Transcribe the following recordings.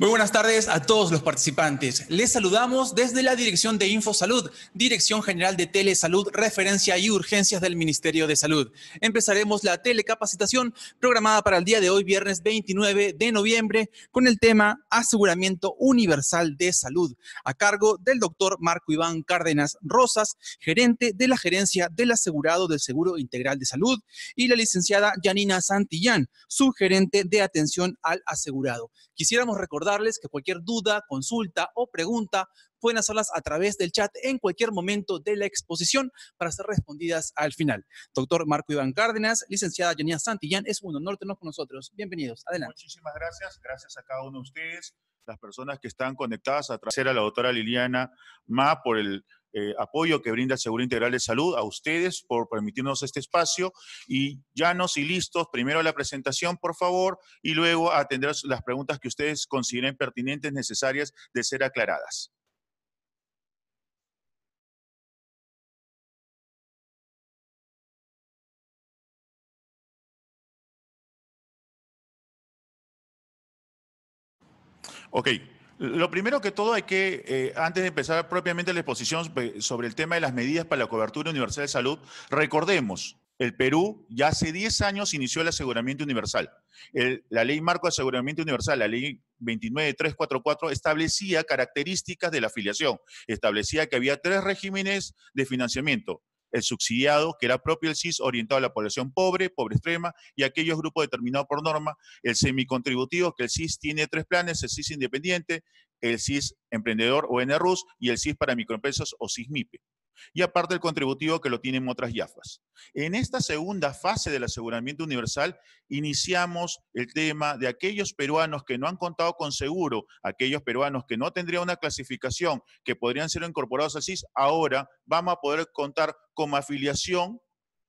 Muy buenas tardes a todos los participantes. Les saludamos desde la Dirección de InfoSalud, Dirección General de Telesalud, Referencia y Urgencias del Ministerio de Salud. Empezaremos la telecapacitación programada para el día de hoy, viernes 29 de noviembre, con el tema Aseguramiento Universal de Salud, a cargo del doctor Marco Iván Cárdenas Rosas, gerente de la Gerencia del Asegurado del Seguro Integral de Salud, y la licenciada Janina Santillán, subgerente de Atención al Asegurado. Quisiéramos recordar darles que cualquier duda, consulta o pregunta pueden hacerlas a través del chat en cualquier momento de la exposición para ser respondidas al final. Doctor Marco Iván Cárdenas, licenciada Yanía Santillán, es un honor tenernos con nosotros. Bienvenidos. Adelante. Muchísimas gracias. Gracias a cada uno de ustedes, las personas que están conectadas a través de la doctora Liliana Ma por el eh, apoyo que brinda el Seguro Integral de Salud, a ustedes por permitirnos este espacio. Y llanos y listos, primero la presentación, por favor, y luego atender las preguntas que ustedes consideren pertinentes, necesarias de ser aclaradas. Ok, lo primero que todo hay que, eh, antes de empezar propiamente la exposición sobre el tema de las medidas para la cobertura universal de salud, recordemos, el Perú ya hace 10 años inició el aseguramiento universal. la ley marco de aseguramiento universal, la ley 29344, establecía características de la afiliación, establecía que había tres regímenes de financiamiento, el subsidiado, que era propio del CIS, orientado a la población pobre, pobre extrema, y aquellos grupos determinados por norma, el semicontributivo, que el CIS tiene tres planes, el CIS independiente, el CIS emprendedor o NRUS y el CIS para microempresas o CISMIPE y aparte el contributivo que lo tienen otras YAFAS. En esta segunda fase del aseguramiento universal iniciamos el tema de aquellos peruanos que no han contado con seguro, aquellos peruanos que no tendrían una clasificación, que podrían ser incorporados al SIS, ahora vamos a poder contar como afiliación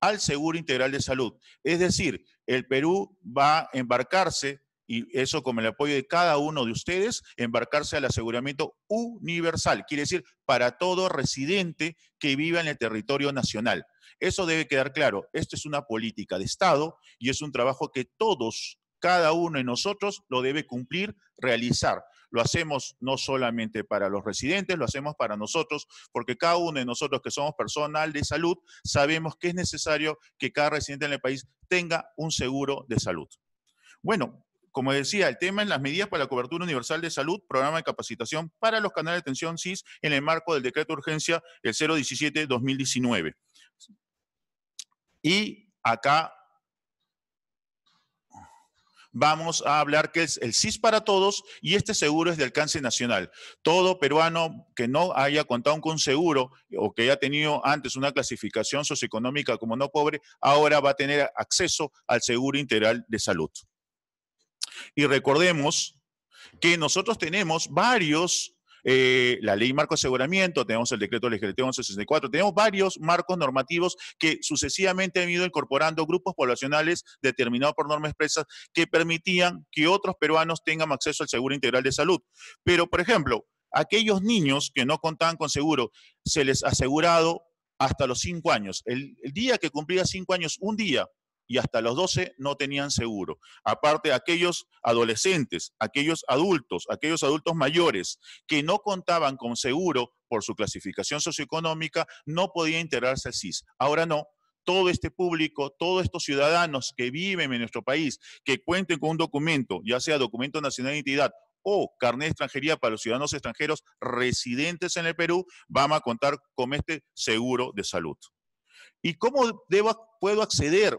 al Seguro Integral de Salud. Es decir, el Perú va a embarcarse y eso con el apoyo de cada uno de ustedes, embarcarse al aseguramiento universal, quiere decir, para todo residente que viva en el territorio nacional. Eso debe quedar claro, esto es una política de Estado y es un trabajo que todos, cada uno de nosotros lo debe cumplir, realizar lo hacemos no solamente para los residentes, lo hacemos para nosotros, porque cada uno de nosotros que somos personal de salud, sabemos que es necesario que cada residente en el país tenga un seguro de salud. Bueno, como decía, el tema en las medidas para la cobertura universal de salud, programa de capacitación para los canales de atención CIS en el marco del decreto de urgencia el 017-2019. Y acá vamos a hablar que es el CIS para todos y este seguro es de alcance nacional. Todo peruano que no haya contado con seguro o que haya tenido antes una clasificación socioeconómica como no pobre, ahora va a tener acceso al seguro integral de salud. Y recordemos que nosotros tenemos varios, eh, la ley marco de aseguramiento, tenemos el decreto legislativo 1164, tenemos varios marcos normativos que sucesivamente han ido incorporando grupos poblacionales determinados por normas expresas que permitían que otros peruanos tengan acceso al seguro integral de salud. Pero, por ejemplo, aquellos niños que no contaban con seguro, se les ha asegurado hasta los cinco años. El, el día que cumplía cinco años, un día, y hasta los 12 no tenían seguro. Aparte, aquellos adolescentes, aquellos adultos, aquellos adultos mayores que no contaban con seguro por su clasificación socioeconómica, no podían integrarse al SIS. Ahora no, todo este público, todos estos ciudadanos que viven en nuestro país, que cuenten con un documento, ya sea documento nacional de e identidad o carnet de extranjería para los ciudadanos extranjeros residentes en el Perú, van a contar con este seguro de salud. ¿Y cómo puedo acceder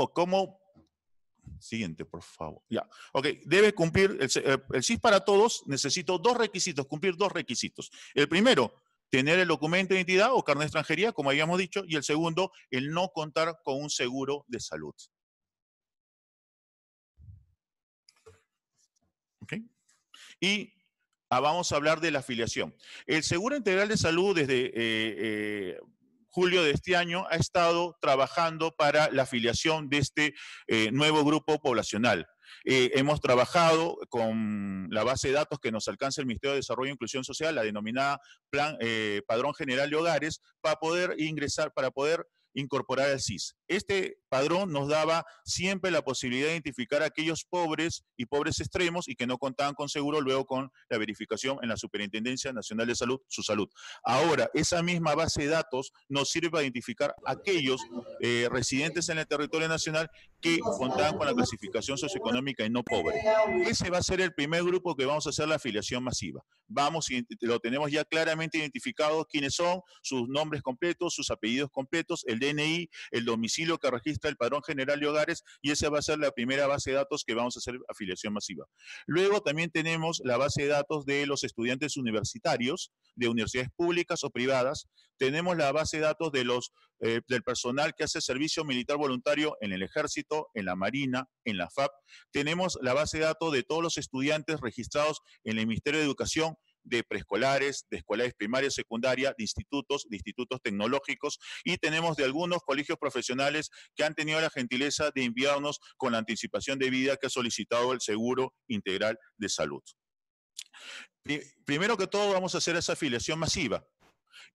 o cómo... Siguiente, por favor. Ya. Ok, debe cumplir el, SIS eh, para todos. Necesito dos requisitos, cumplir dos requisitos. El primero, tener el documento de identidad o carnet de extranjería, como habíamos dicho. Y el segundo, el no contar con un seguro de salud. Y ah, vamos a hablar de la afiliación. El seguro integral de salud desde... Eh, eh, julio de este año ha estado trabajando para la afiliación de este eh, nuevo grupo poblacional. Eh, hemos trabajado con la base de datos que nos alcanza el Ministerio de Desarrollo e Inclusión Social, la denominada Plan, eh, Padrón General de Hogares, para poder ingresar, para poder incorporar al CIS. Este padrón nos daba siempre la posibilidad de identificar a aquellos pobres y pobres extremos y que no contaban con seguro luego con la verificación en la Superintendencia Nacional de Salud, su salud. Ahora, esa misma base de datos nos sirve para identificar aquellos eh, residentes en el territorio nacional que contaban con la clasificación socioeconómica y no pobre. Ese va a ser el primer grupo que vamos a hacer la afiliación masiva. Vamos y lo tenemos ya claramente identificado quiénes son, sus nombres completos, sus apellidos completos, el DNI, el domicilio y lo que registra el Padrón General de Hogares y esa va a ser la primera base de datos que vamos a hacer afiliación masiva. Luego también tenemos la base de datos de los estudiantes universitarios de universidades públicas o privadas. Tenemos la base de datos eh, del personal que hace servicio militar voluntario en el Ejército, en la Marina, en la FAP. Tenemos la base de datos de todos los estudiantes registrados en el Ministerio de Educación de preescolares, de escuelas primarias, secundaria, de institutos, de institutos tecnológicos y tenemos de algunos colegios profesionales que han tenido la gentileza de enviarnos con la anticipación de vida que ha solicitado el Seguro Integral de Salud. Primero que todo vamos a hacer esa afiliación masiva.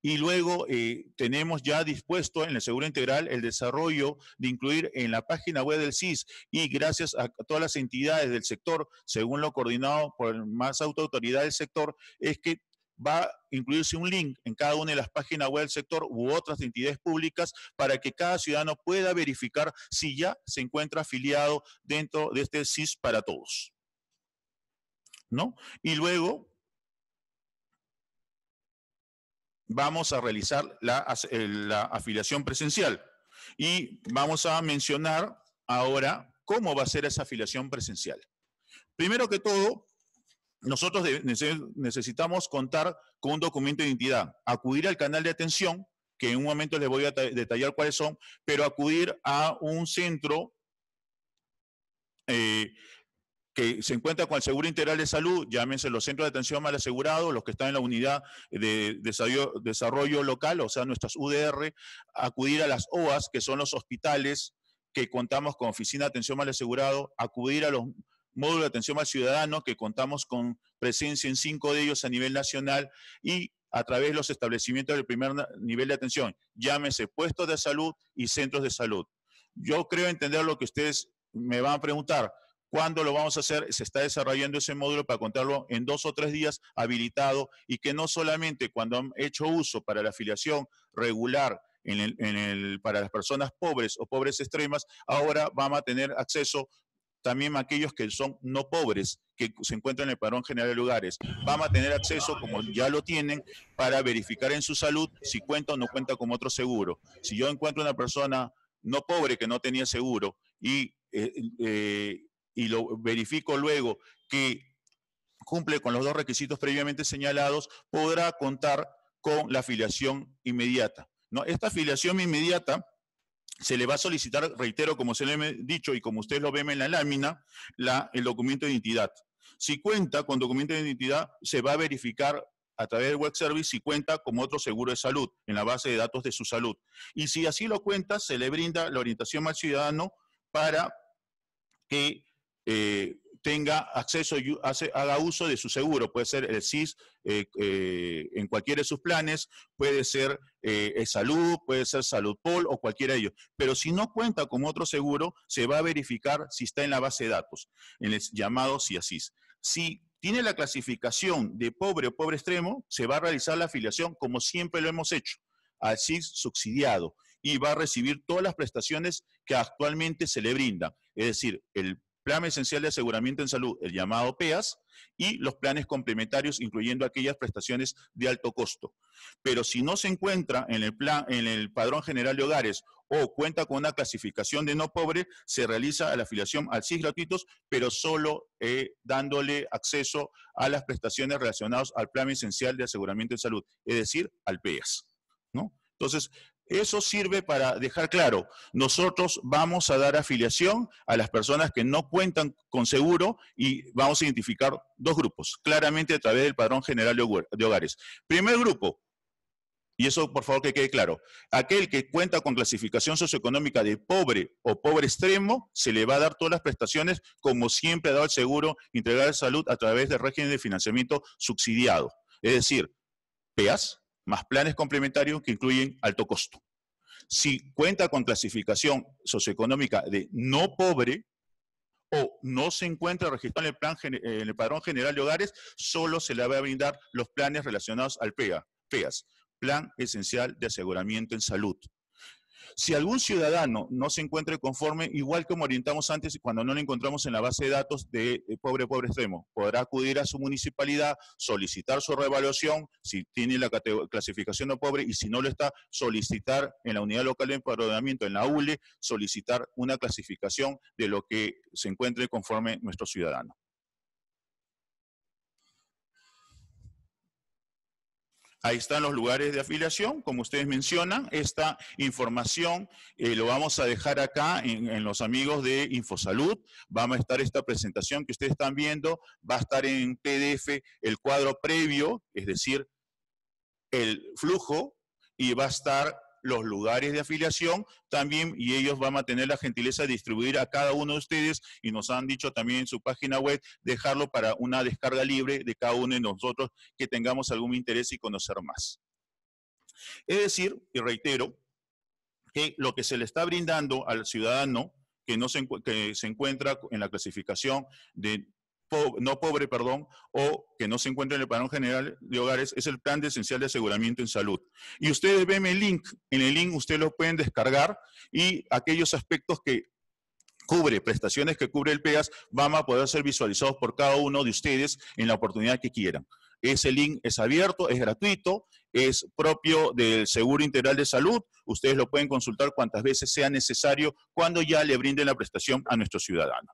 Y luego eh, tenemos ya dispuesto en el seguro integral el desarrollo de incluir en la página web del CIS y gracias a todas las entidades del sector, según lo coordinado por más autoridad del sector, es que va a incluirse un link en cada una de las páginas web del sector u otras entidades públicas para que cada ciudadano pueda verificar si ya se encuentra afiliado dentro de este CIS para todos. ¿No? Y luego, vamos a realizar eh, la, afiliación presencial. Y vamos a mencionar ahora cómo va a ser esa afiliación presencial. Primero que todo, nosotros necesitamos contar con un documento de identidad, acudir al canal de atención, que en un momento les voy a detallar cuáles son, pero acudir a un centro eh, que se encuentra con el Seguro Integral de Salud, llámense los centros de atención mal asegurado, los que están en la unidad de desarrollo local, o sea, nuestras UDR, acudir a las OAS, que son los hospitales que contamos con oficina de atención mal asegurado, acudir a los módulos de atención al ciudadano, que contamos con presencia en cinco de ellos a nivel nacional y a través de los establecimientos del primer nivel de atención, llámense puestos de salud y centros de salud. Yo creo entender lo que ustedes me van a preguntar, ¿Cuándo lo vamos a hacer? Se está desarrollando ese módulo para contarlo en dos o tres días habilitado y que no solamente cuando han hecho uso para la afiliación regular en para las personas pobres o pobres extremas, ahora vamos a tener acceso también a aquellos que son no pobres, que se encuentran en el parón general de lugares. Vamos a tener acceso, como ya lo tienen, para verificar en su salud si cuenta o no cuenta con otro seguro. Si yo encuentro una persona no pobre que no tenía seguro y eh, eh, y lo verifico luego que cumple con los dos requisitos previamente señalados, podrá contar con la afiliación inmediata. ¿no? Esta afiliación inmediata se le va a solicitar, reitero, como se le he dicho y como ustedes lo ven en la lámina, la, el documento de identidad. Si cuenta con documento de identidad, se va a verificar a través del web service si cuenta con otro seguro de salud en la base de datos de su salud. Y si así lo cuenta, se le brinda la orientación al ciudadano para que eh, tenga acceso y haga uso de su seguro. Puede ser el SIS eh, eh, en cualquiera de sus planes, puede ser el Salud, puede ser SaludPol o cualquiera de ellos. Pero si no cuenta con otro seguro, se va a verificar si está en la base de datos, en el llamado CIASIS. Si tiene la clasificación de pobre o pobre extremo, se va a realizar la afiliación como siempre lo hemos hecho, al CIS subsidiado y va a recibir todas las prestaciones que actualmente se le brinda. Es decir, el Plan Esencial de Aseguramiento en Salud, el llamado PEAS, y los planes complementarios, incluyendo aquellas prestaciones de alto costo. Pero si no se encuentra en el, plan, en el Padrón General de Hogares o cuenta con una clasificación de no pobre, se realiza la afiliación al CIS gratuitos, pero solo eh, dándole acceso a las prestaciones relacionadas al Plan Esencial de Aseguramiento en Salud, es decir, al PEAS. ¿no? Entonces, eso sirve para dejar claro, nosotros vamos a dar afiliación a las personas que no cuentan con seguro y vamos a identificar dos grupos, claramente a través del padrón general de hogares. Primer grupo, y eso por favor que quede claro, aquel que cuenta con clasificación socioeconómica de pobre o pobre extremo, se le va a dar todas las prestaciones como siempre ha dado el seguro integral de salud a través de régimen de financiamiento subsidiado. Es decir, PEAS, más planes complementarios que incluyen alto costo. Si cuenta con clasificación socioeconómica de no pobre o no se encuentra registrado en el, plan, en el padrón general de hogares, solo se le va a brindar los planes relacionados al PEA, PEAS, Plan Esencial de Aseguramiento en Salud. Si algún ciudadano no se encuentre conforme, igual como orientamos antes, y cuando no lo encontramos en la base de datos de eh, Pobre Pobre Extremo, podrá acudir a su municipalidad, solicitar su reevaluación, si tiene la clasificación de pobre y si no lo está, solicitar en la unidad local de empoderamiento, en la ULE, solicitar una clasificación de lo que se encuentre conforme nuestro ciudadano. Ahí están los lugares de afiliación, como ustedes mencionan. Esta información eh, lo vamos a dejar acá en, los amigos de Infosalud. Vamos a estar esta presentación que ustedes están viendo, va a estar en PDF el cuadro previo, es decir, el flujo, y va a estar los lugares de afiliación también y ellos van a tener la gentileza de distribuir a cada uno de ustedes y nos han dicho también en su página web dejarlo para una descarga libre de cada uno de nosotros que tengamos algún interés y conocer más. Es decir, y reitero, que lo que se le está brindando al ciudadano que, no se, se encuentra en la clasificación de no pobre, perdón, o que no se encuentre en el plan General de Hogares, es el Plan de Esencial de Aseguramiento en Salud. Y ustedes ven el link, en el link ustedes lo pueden descargar y aquellos aspectos que cubre, prestaciones que cubre el PEAS, van a poder ser visualizados por cada uno de ustedes en la oportunidad que quieran. Ese link es abierto, es gratuito, es propio del Seguro Integral de Salud. Ustedes lo pueden consultar cuantas veces sea necesario cuando ya le brinden la prestación a nuestro ciudadano.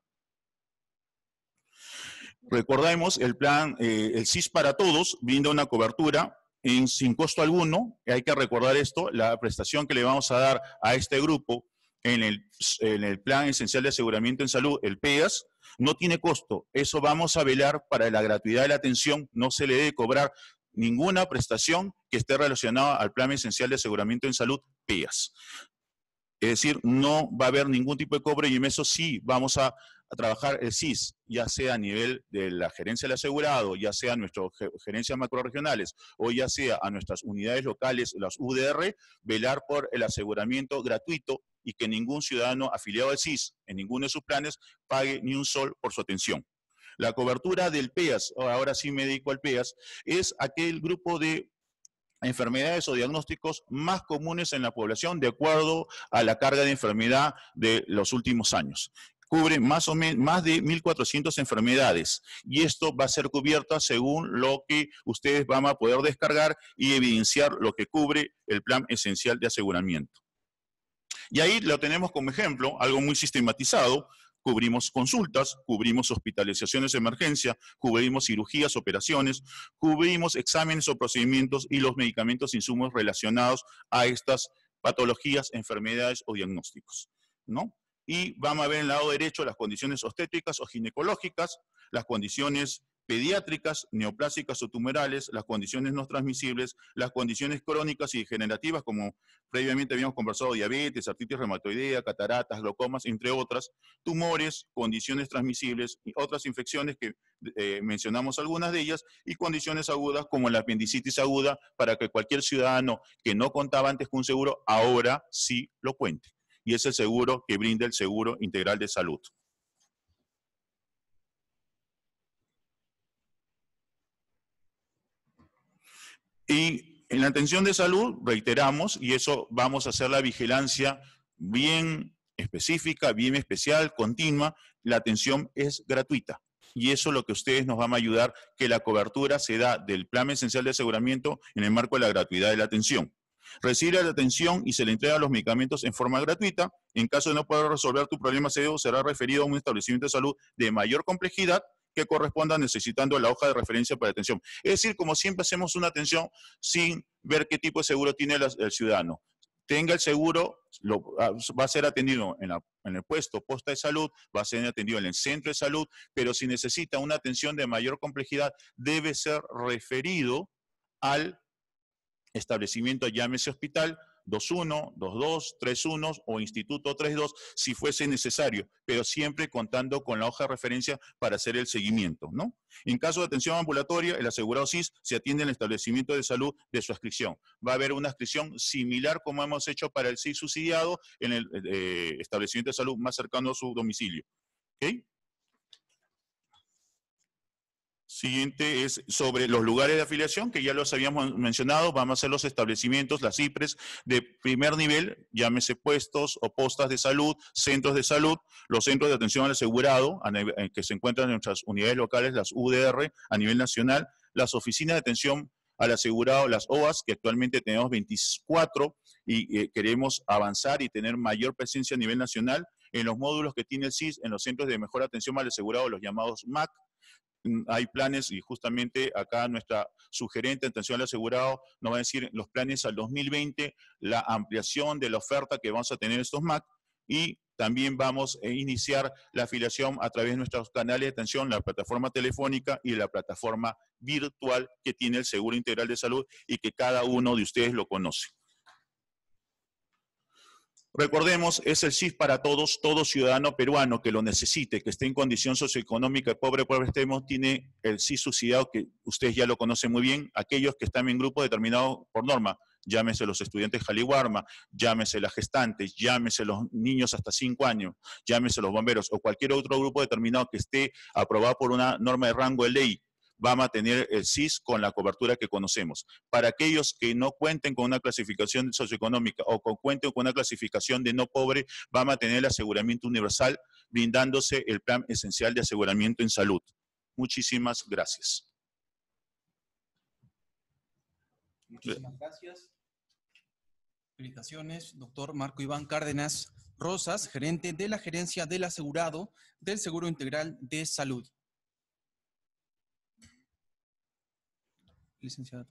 Recordemos, el plan, eh, el CIS para todos, brinda una cobertura sin costo alguno. Hay que recordar esto, la prestación que le vamos a dar a este grupo en el, en el Plan Esencial de Aseguramiento en Salud, el PEAS, no tiene costo. Eso vamos a velar para la gratuidad de la atención. No se le debe cobrar ninguna prestación que esté relacionada al Plan Esencial de Aseguramiento en Salud, PEAS. Es decir, no va a haber ningún tipo de cobre y en eso sí vamos a, trabajar el CIS, ya sea a nivel de la gerencia del asegurado, ya sea a nuestras gerencias macroregionales o ya sea a nuestras unidades locales, las UDR, velar por el aseguramiento gratuito y que ningún ciudadano afiliado al CIS en ninguno de sus planes pague ni un sol por su atención. La cobertura del PEAS, ahora sí me dedico al PEAS, es aquel grupo de enfermedades o diagnósticos más comunes en la población de acuerdo a la carga de enfermedad de los últimos años cubre más o menos más de 1.400 enfermedades y esto va a ser cubierto según lo que ustedes van a poder descargar y evidenciar lo que cubre el plan esencial de aseguramiento. Y ahí lo tenemos como ejemplo, algo muy sistematizado, cubrimos consultas, cubrimos hospitalizaciones de emergencia, cubrimos cirugías, operaciones, cubrimos exámenes o procedimientos y los medicamentos e insumos relacionados a estas patologías, enfermedades o diagnósticos. ¿no? Y vamos a ver en el lado derecho las condiciones obstétricas o ginecológicas, las condiciones pediátricas, neoplásicas o tumorales, las condiciones no transmisibles, las condiciones crónicas y degenerativas, como previamente habíamos conversado, diabetes, artritis reumatoidea, cataratas, glaucomas, entre otras, tumores, condiciones transmisibles y otras infecciones que eh, mencionamos algunas de ellas, y condiciones agudas como la apendicitis aguda, para que cualquier ciudadano que no contaba antes con un seguro, ahora sí lo cuente. Y es el seguro que brinda el Seguro Integral de Salud. Y en la atención de salud, reiteramos, y eso vamos a hacer la vigilancia bien específica, bien especial, continua, la atención es gratuita. Y eso es lo que ustedes nos van a ayudar, que la cobertura se da del plan esencial de aseguramiento en el marco de la gratuidad de la atención. Recibe la atención y se le entrega los medicamentos en forma gratuita. En caso de no poder resolver tu problema será referido a un establecimiento de salud de mayor complejidad que corresponda necesitando la hoja de referencia para atención. Es decir, como siempre hacemos una atención sin ver qué tipo de seguro tiene el ciudadano. Tenga el seguro, ah, va a ser atendido en, en el puesto posta de salud, va a ser atendido en el centro de salud, pero si necesita una atención de mayor complejidad, debe ser referido al establecimiento, llámese hospital, 2-1, 2-2, 3-1 o instituto 3-2 si fuese necesario, pero siempre contando con la hoja de referencia para hacer el seguimiento, ¿no? En caso de atención ambulatoria, el asegurado SIS se atiende en el establecimiento de salud de su inscripción. Va a haber una inscripción similar como hemos hecho para el SIS subsidiado en el eh, establecimiento de salud más cercano a su domicilio. ¿Okay? Siguiente es sobre los lugares de afiliación, que ya los habíamos mencionado, vamos a ser los establecimientos, las IPRES de primer nivel, llámese puestos o postas de salud, centros de salud, los centros de atención al asegurado, eh, que se encuentran en nuestras unidades locales, las UDR a nivel nacional, las oficinas de atención al asegurado, las OAS, que actualmente tenemos 24 y eh, queremos avanzar y tener mayor presencia a nivel nacional en los módulos que tiene el CIS, en los centros de mejor atención al asegurado, los llamados MAC, Mm, hay planes y justamente acá nuestra sugerente atención al asegurado nos va a decir los planes al 2020, la ampliación de la oferta que vamos a tener estos MAC y también vamos a iniciar la afiliación a través de nuestros canales de atención, la plataforma telefónica y la plataforma virtual que tiene el Seguro Integral de Salud y que cada uno de ustedes lo conoce. Recordemos, es el cis para todos, todo ciudadano peruano que lo necesite, que esté en condición socioeconómica, pobre, pobre estemos, tiene el CIF subsidiado, que ustedes ya lo conocen muy bien, aquellos que están en grupo determinado por norma, llámese los estudiantes Jaliwarma, llámese las gestantes, llámese los niños hasta 5 años, llámese los bomberos o cualquier otro grupo determinado que esté aprobado por una norma de rango de ley va a mantener el eh, CIS con la cobertura que conocemos. Para aquellos que no cuenten con una clasificación socioeconómica o cuenten con una clasificación de no pobre, va a mantener el aseguramiento universal, brindándose el plan esencial de aseguramiento en salud. Muchísimas gracias. Muchísimas gracias. Felicitaciones, doctor Marco Iván Cárdenas Rosas, gerente de la Gerencia del Asegurado del Seguro Integral de Salud. Licenciada.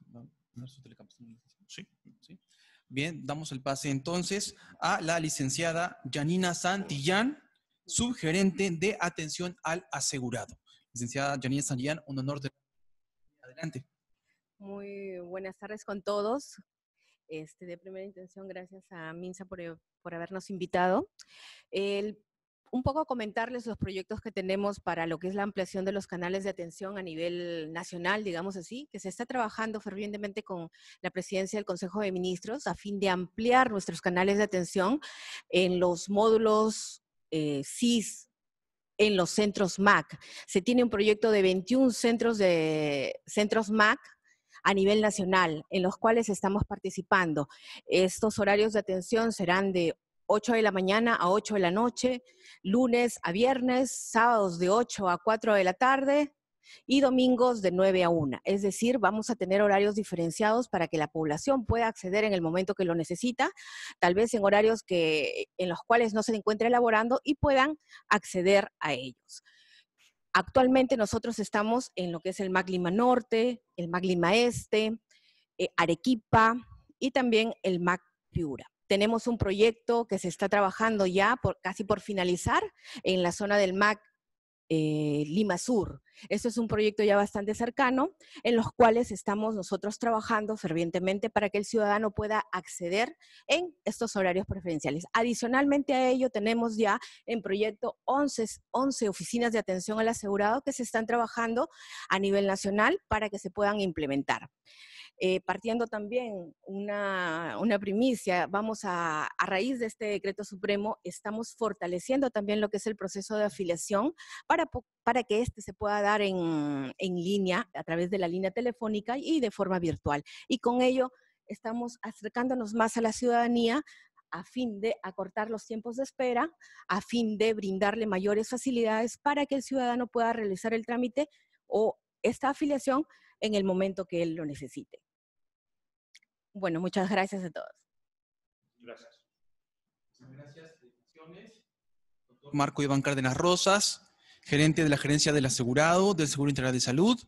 Sí. sí. Bien, damos el pase entonces a la licenciada Janina Santillán, subgerente de atención al asegurado. Licenciada Janina Santillán, un honor. De... Adelante. Muy buenas tardes con todos. Este, de primera intención, gracias a Minsa por, por habernos invitado. El un poco comentarles los proyectos que tenemos para lo que es la ampliación de los canales de atención a nivel nacional, digamos así, que se está trabajando fervientemente con la presidencia del Consejo de Ministros a fin de ampliar nuestros canales de atención en los módulos Sis, eh, CIS en los centros MAC. Se tiene un proyecto de 21 centros, de, centros MAC a nivel nacional, en los cuales estamos participando. Estos horarios de atención serán de 8 de la mañana a 8 de la noche, lunes a viernes, sábados de 8 a 4 de la tarde y domingos de 9 a 1. Es decir, vamos a tener horarios diferenciados para que la población pueda acceder en el momento que lo necesita, tal vez en horarios que, en los cuales no se encuentre elaborando y puedan acceder a ellos. Actualmente nosotros estamos en lo que es el Maglima Norte, el Maglima Este, eh, Arequipa y también el MAC Piura. Tenemos un proyecto que se está trabajando ya, por, casi por finalizar, en la zona del MAC eh, Lima Sur. Esto es un proyecto ya bastante cercano, en los cuales estamos nosotros trabajando fervientemente para que el ciudadano pueda acceder en estos horarios preferenciales. Adicionalmente a ello, tenemos ya en proyecto 11, 11 oficinas de atención al asegurado que se están trabajando a nivel nacional para que se puedan implementar. Eh, partiendo también una, una primicia, vamos a, a raíz de este decreto supremo, estamos fortaleciendo también lo que es el proceso de afiliación para, que este se pueda dar en, en línea, a través de la línea telefónica y de forma virtual. Y con ello estamos acercándonos más a la ciudadanía a fin de acortar los tiempos de espera, a fin de brindarle mayores facilidades para que el ciudadano pueda realizar el trámite o esta afiliación en el momento que él lo necesite. Bueno, muchas gracias a todos. Gracias. Muchas gracias. Marco Iván Cárdenas Rosas, gerente de la Gerencia del Asegurado del Seguro Integral de Salud.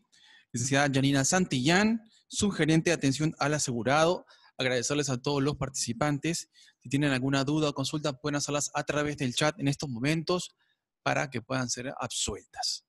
Licenciada Janina Santillán, subgerente de atención al asegurado. Agradecerles a todos los participantes. Si tienen alguna duda o consulta, pueden hacerlas a través del chat en estos momentos para que puedan ser absueltas.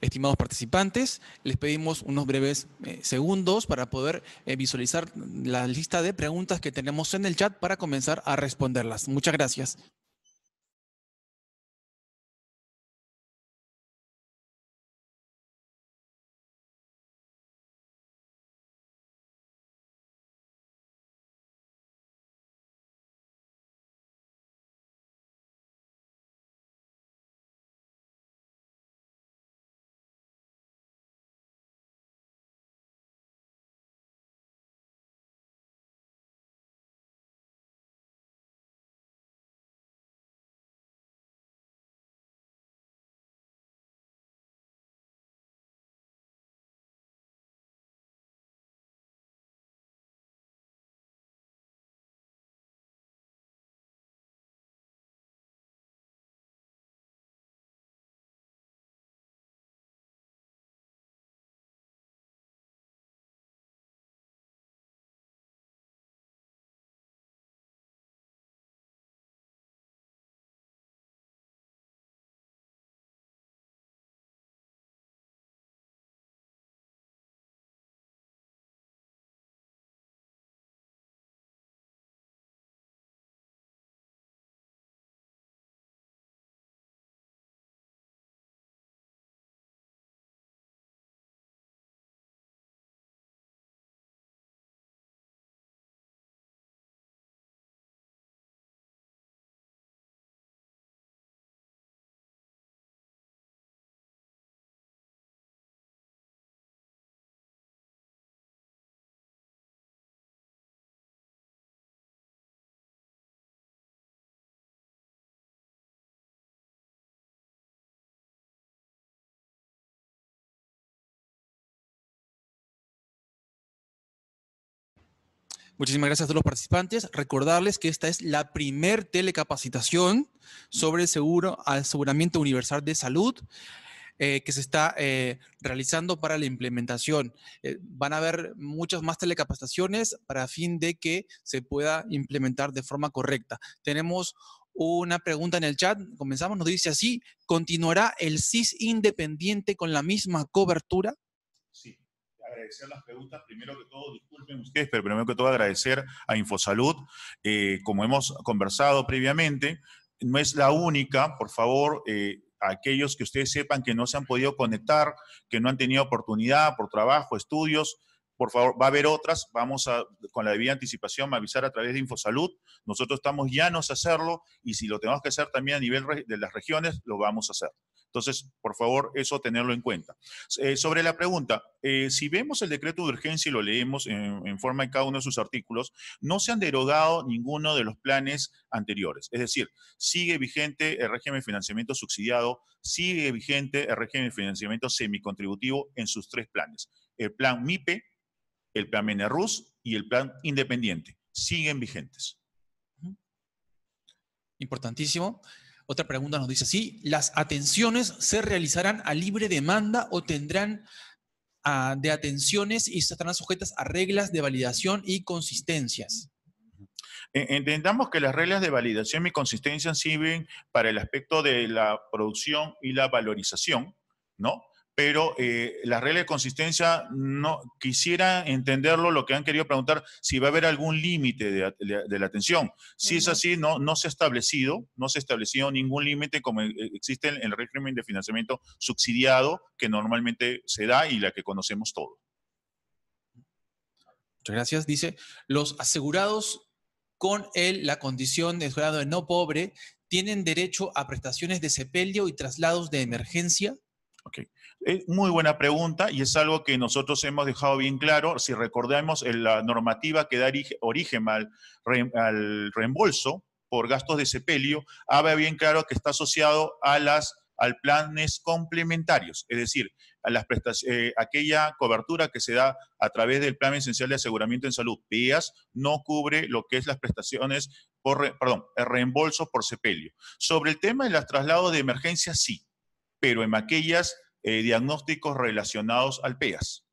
Estimados participantes, les pedimos unos breves eh, segundos para poder eh, visualizar la lista de preguntas que tenemos en el chat para comenzar a responderlas. Muchas gracias. Muchísimas gracias a todos los participantes. Recordarles que esta es la primer telecapacitación sobre el seguro aseguramiento universal de salud. Eh, que se está eh, realizando para la implementación. Eh, van a haber muchas más telecapacitaciones para fin de que se pueda implementar de forma correcta. Tenemos una pregunta en el chat, comenzamos, nos dice así, ¿continuará el CIS independiente con la misma cobertura? Sí agradecer las preguntas. Primero que todo, disculpen ustedes, pero primero que todo agradecer a Infosalud. Eh, como hemos conversado previamente, no es la única, por favor. Eh, aquellos que ustedes sepan que no se han podido conectar, que no han tenido oportunidad por trabajo, estudios, por favor, va a haber otras, vamos a, con la debida anticipación, a avisar a través de Infosalud. Nosotros estamos llanos a hacerlo y si lo tenemos que hacer también a nivel de las regiones, lo vamos a hacer. Entonces, por favor, eso tenerlo en cuenta. Eh, sobre la pregunta, eh, si vemos el decreto de urgencia y lo leemos en, forma de cada uno de sus artículos, no se han derogado ninguno de los planes anteriores. Es decir, sigue vigente el régimen de financiamiento subsidiado, sigue vigente el régimen de financiamiento semicontributivo en sus tres planes. El plan MIPE, el plan Menerrus y el plan Independiente. Siguen vigentes. Importantísimo. Otra pregunta nos dice así, ¿las atenciones se realizarán a libre demanda o tendrán ah, de atenciones y estarán sujetas a reglas de validación y consistencias? E, entendamos que las reglas de validación y consistencia sirven para el aspecto de la producción y la valorización, ¿no? pero eh, las reglas de consistencia no quisiera entenderlo lo que han querido preguntar si va a haber algún límite de, la atención si es así no no se ha establecido no se ha establecido ningún límite como eh, existe en el régimen de financiamiento subsidiado que normalmente se da y la que conocemos todos muchas gracias dice los asegurados con él, la condición de asegurado de no pobre tienen derecho a prestaciones de sepelio y traslados de emergencia es eh, muy buena pregunta y es algo que nosotros hemos dejado bien claro. Si recordamos eh, la normativa que da origen al, al reembolso por gastos de sepelio, habla bien claro que está asociado a las al planes complementarios, es decir, a las eh, aquella cobertura que se da a través del Plan Esencial de Aseguramiento en Salud, Pias no cubre lo que es las prestaciones por, perdón, el reembolso por sepelio. Sobre el tema de los traslados de emergencia, sí pero en aquellas eh, diagnósticos relacionados al PEAS.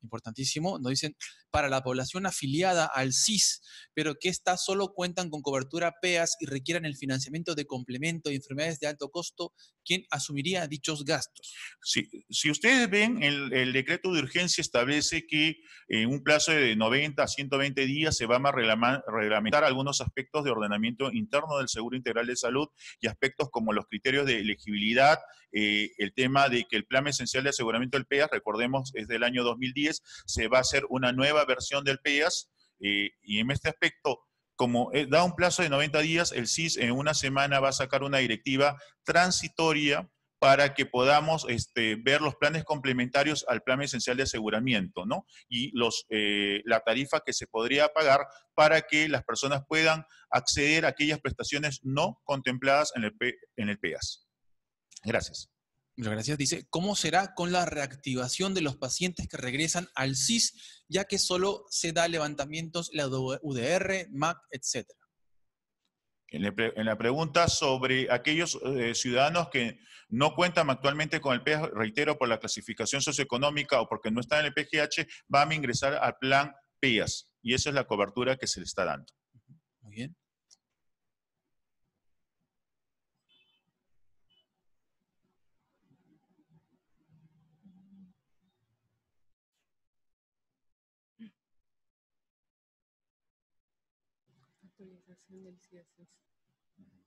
Importantísimo, nos dicen, para la población afiliada al CIS, pero que éstas solo cuentan con cobertura PEAS y requieran el financiamiento de complemento de enfermedades de alto costo, ¿quién asumiría dichos gastos? si ustedes ven, el, el, decreto de urgencia establece que en eh, un plazo de 90 a 120 días se van a reglamentar algunos aspectos de ordenamiento interno del Seguro Integral de Salud y aspectos como los criterios de elegibilidad eh, el tema de que el Plan Esencial de Aseguramiento del PEAS, recordemos, es del año 2010, se va a hacer una nueva versión del PEAS eh, y en este aspecto, como eh, da un plazo de 90 días, el CIS en una semana va a sacar una directiva transitoria para que podamos este, ver los planes complementarios al plan esencial de aseguramiento, ¿no? Y los, la tarifa que se podría pagar para que las personas puedan acceder a aquellas prestaciones no contempladas en el PEAS. Gracias. Muchas gracias. Dice, ¿cómo será con la reactivación de los pacientes que regresan al CIS, ya que solo se da levantamientos la UDR, MAC, etcétera? En, la pregunta sobre aquellos eh, ciudadanos que no cuentan actualmente con el PEAS, reitero, por la clasificación socioeconómica o porque no están en el PGH, van a ingresar al plan PIAS. Y esa es la cobertura que se le está dando. Muy bien.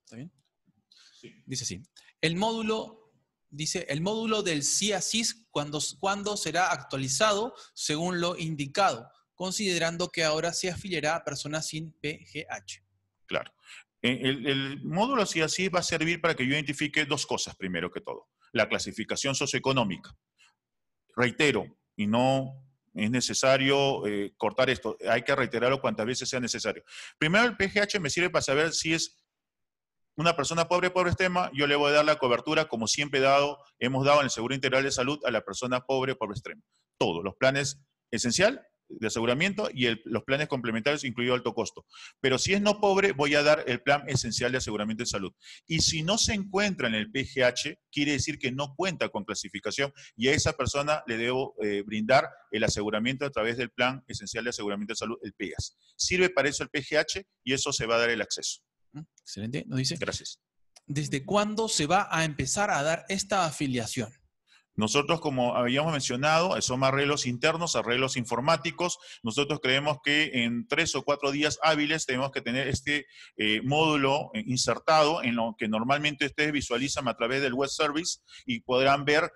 ¿Está bien? Sí. Dice así. El módulo, dice, el módulo del Ciasis cuando, cuando será actualizado según lo indicado, considerando que ahora se afiliará a personas sin PGH. Claro. Eh, el, el módulo Ciasis va a servir para que yo identifique dos cosas, primero que todo. La clasificación socioeconómica. Reitero, y no es necesario eh, cortar esto. Hay que reiterarlo cuantas veces sea necesario. Primero, el PGH me sirve para saber si es una persona pobre pobre extrema, yo le voy a dar la cobertura como siempre dado, hemos dado en el Seguro Integral de Salud a la persona pobre pobre extrema. Todos los planes esencial de aseguramiento y los planes complementarios, incluido alto costo. Pero si es no pobre, voy a dar el plan esencial de aseguramiento de salud. Y si no se encuentra en el PGH, quiere decir que no cuenta con clasificación y a esa persona le debo eh, brindar el aseguramiento a través del plan esencial de aseguramiento de salud, el PEAS. Sirve para eso el PGH y eso se va a dar el acceso. ¿Mm? Excelente, nos dice. Gracias. ¿Desde cuándo se va a empezar a dar esta afiliación? Nosotros, como habíamos mencionado, eh, son arreglos internos, arreglos informáticos. Nosotros creemos que en tres o cuatro días hábiles tenemos que tener este eh, módulo eh, insertado en lo que normalmente ustedes visualizan a través del web service y podrán ver,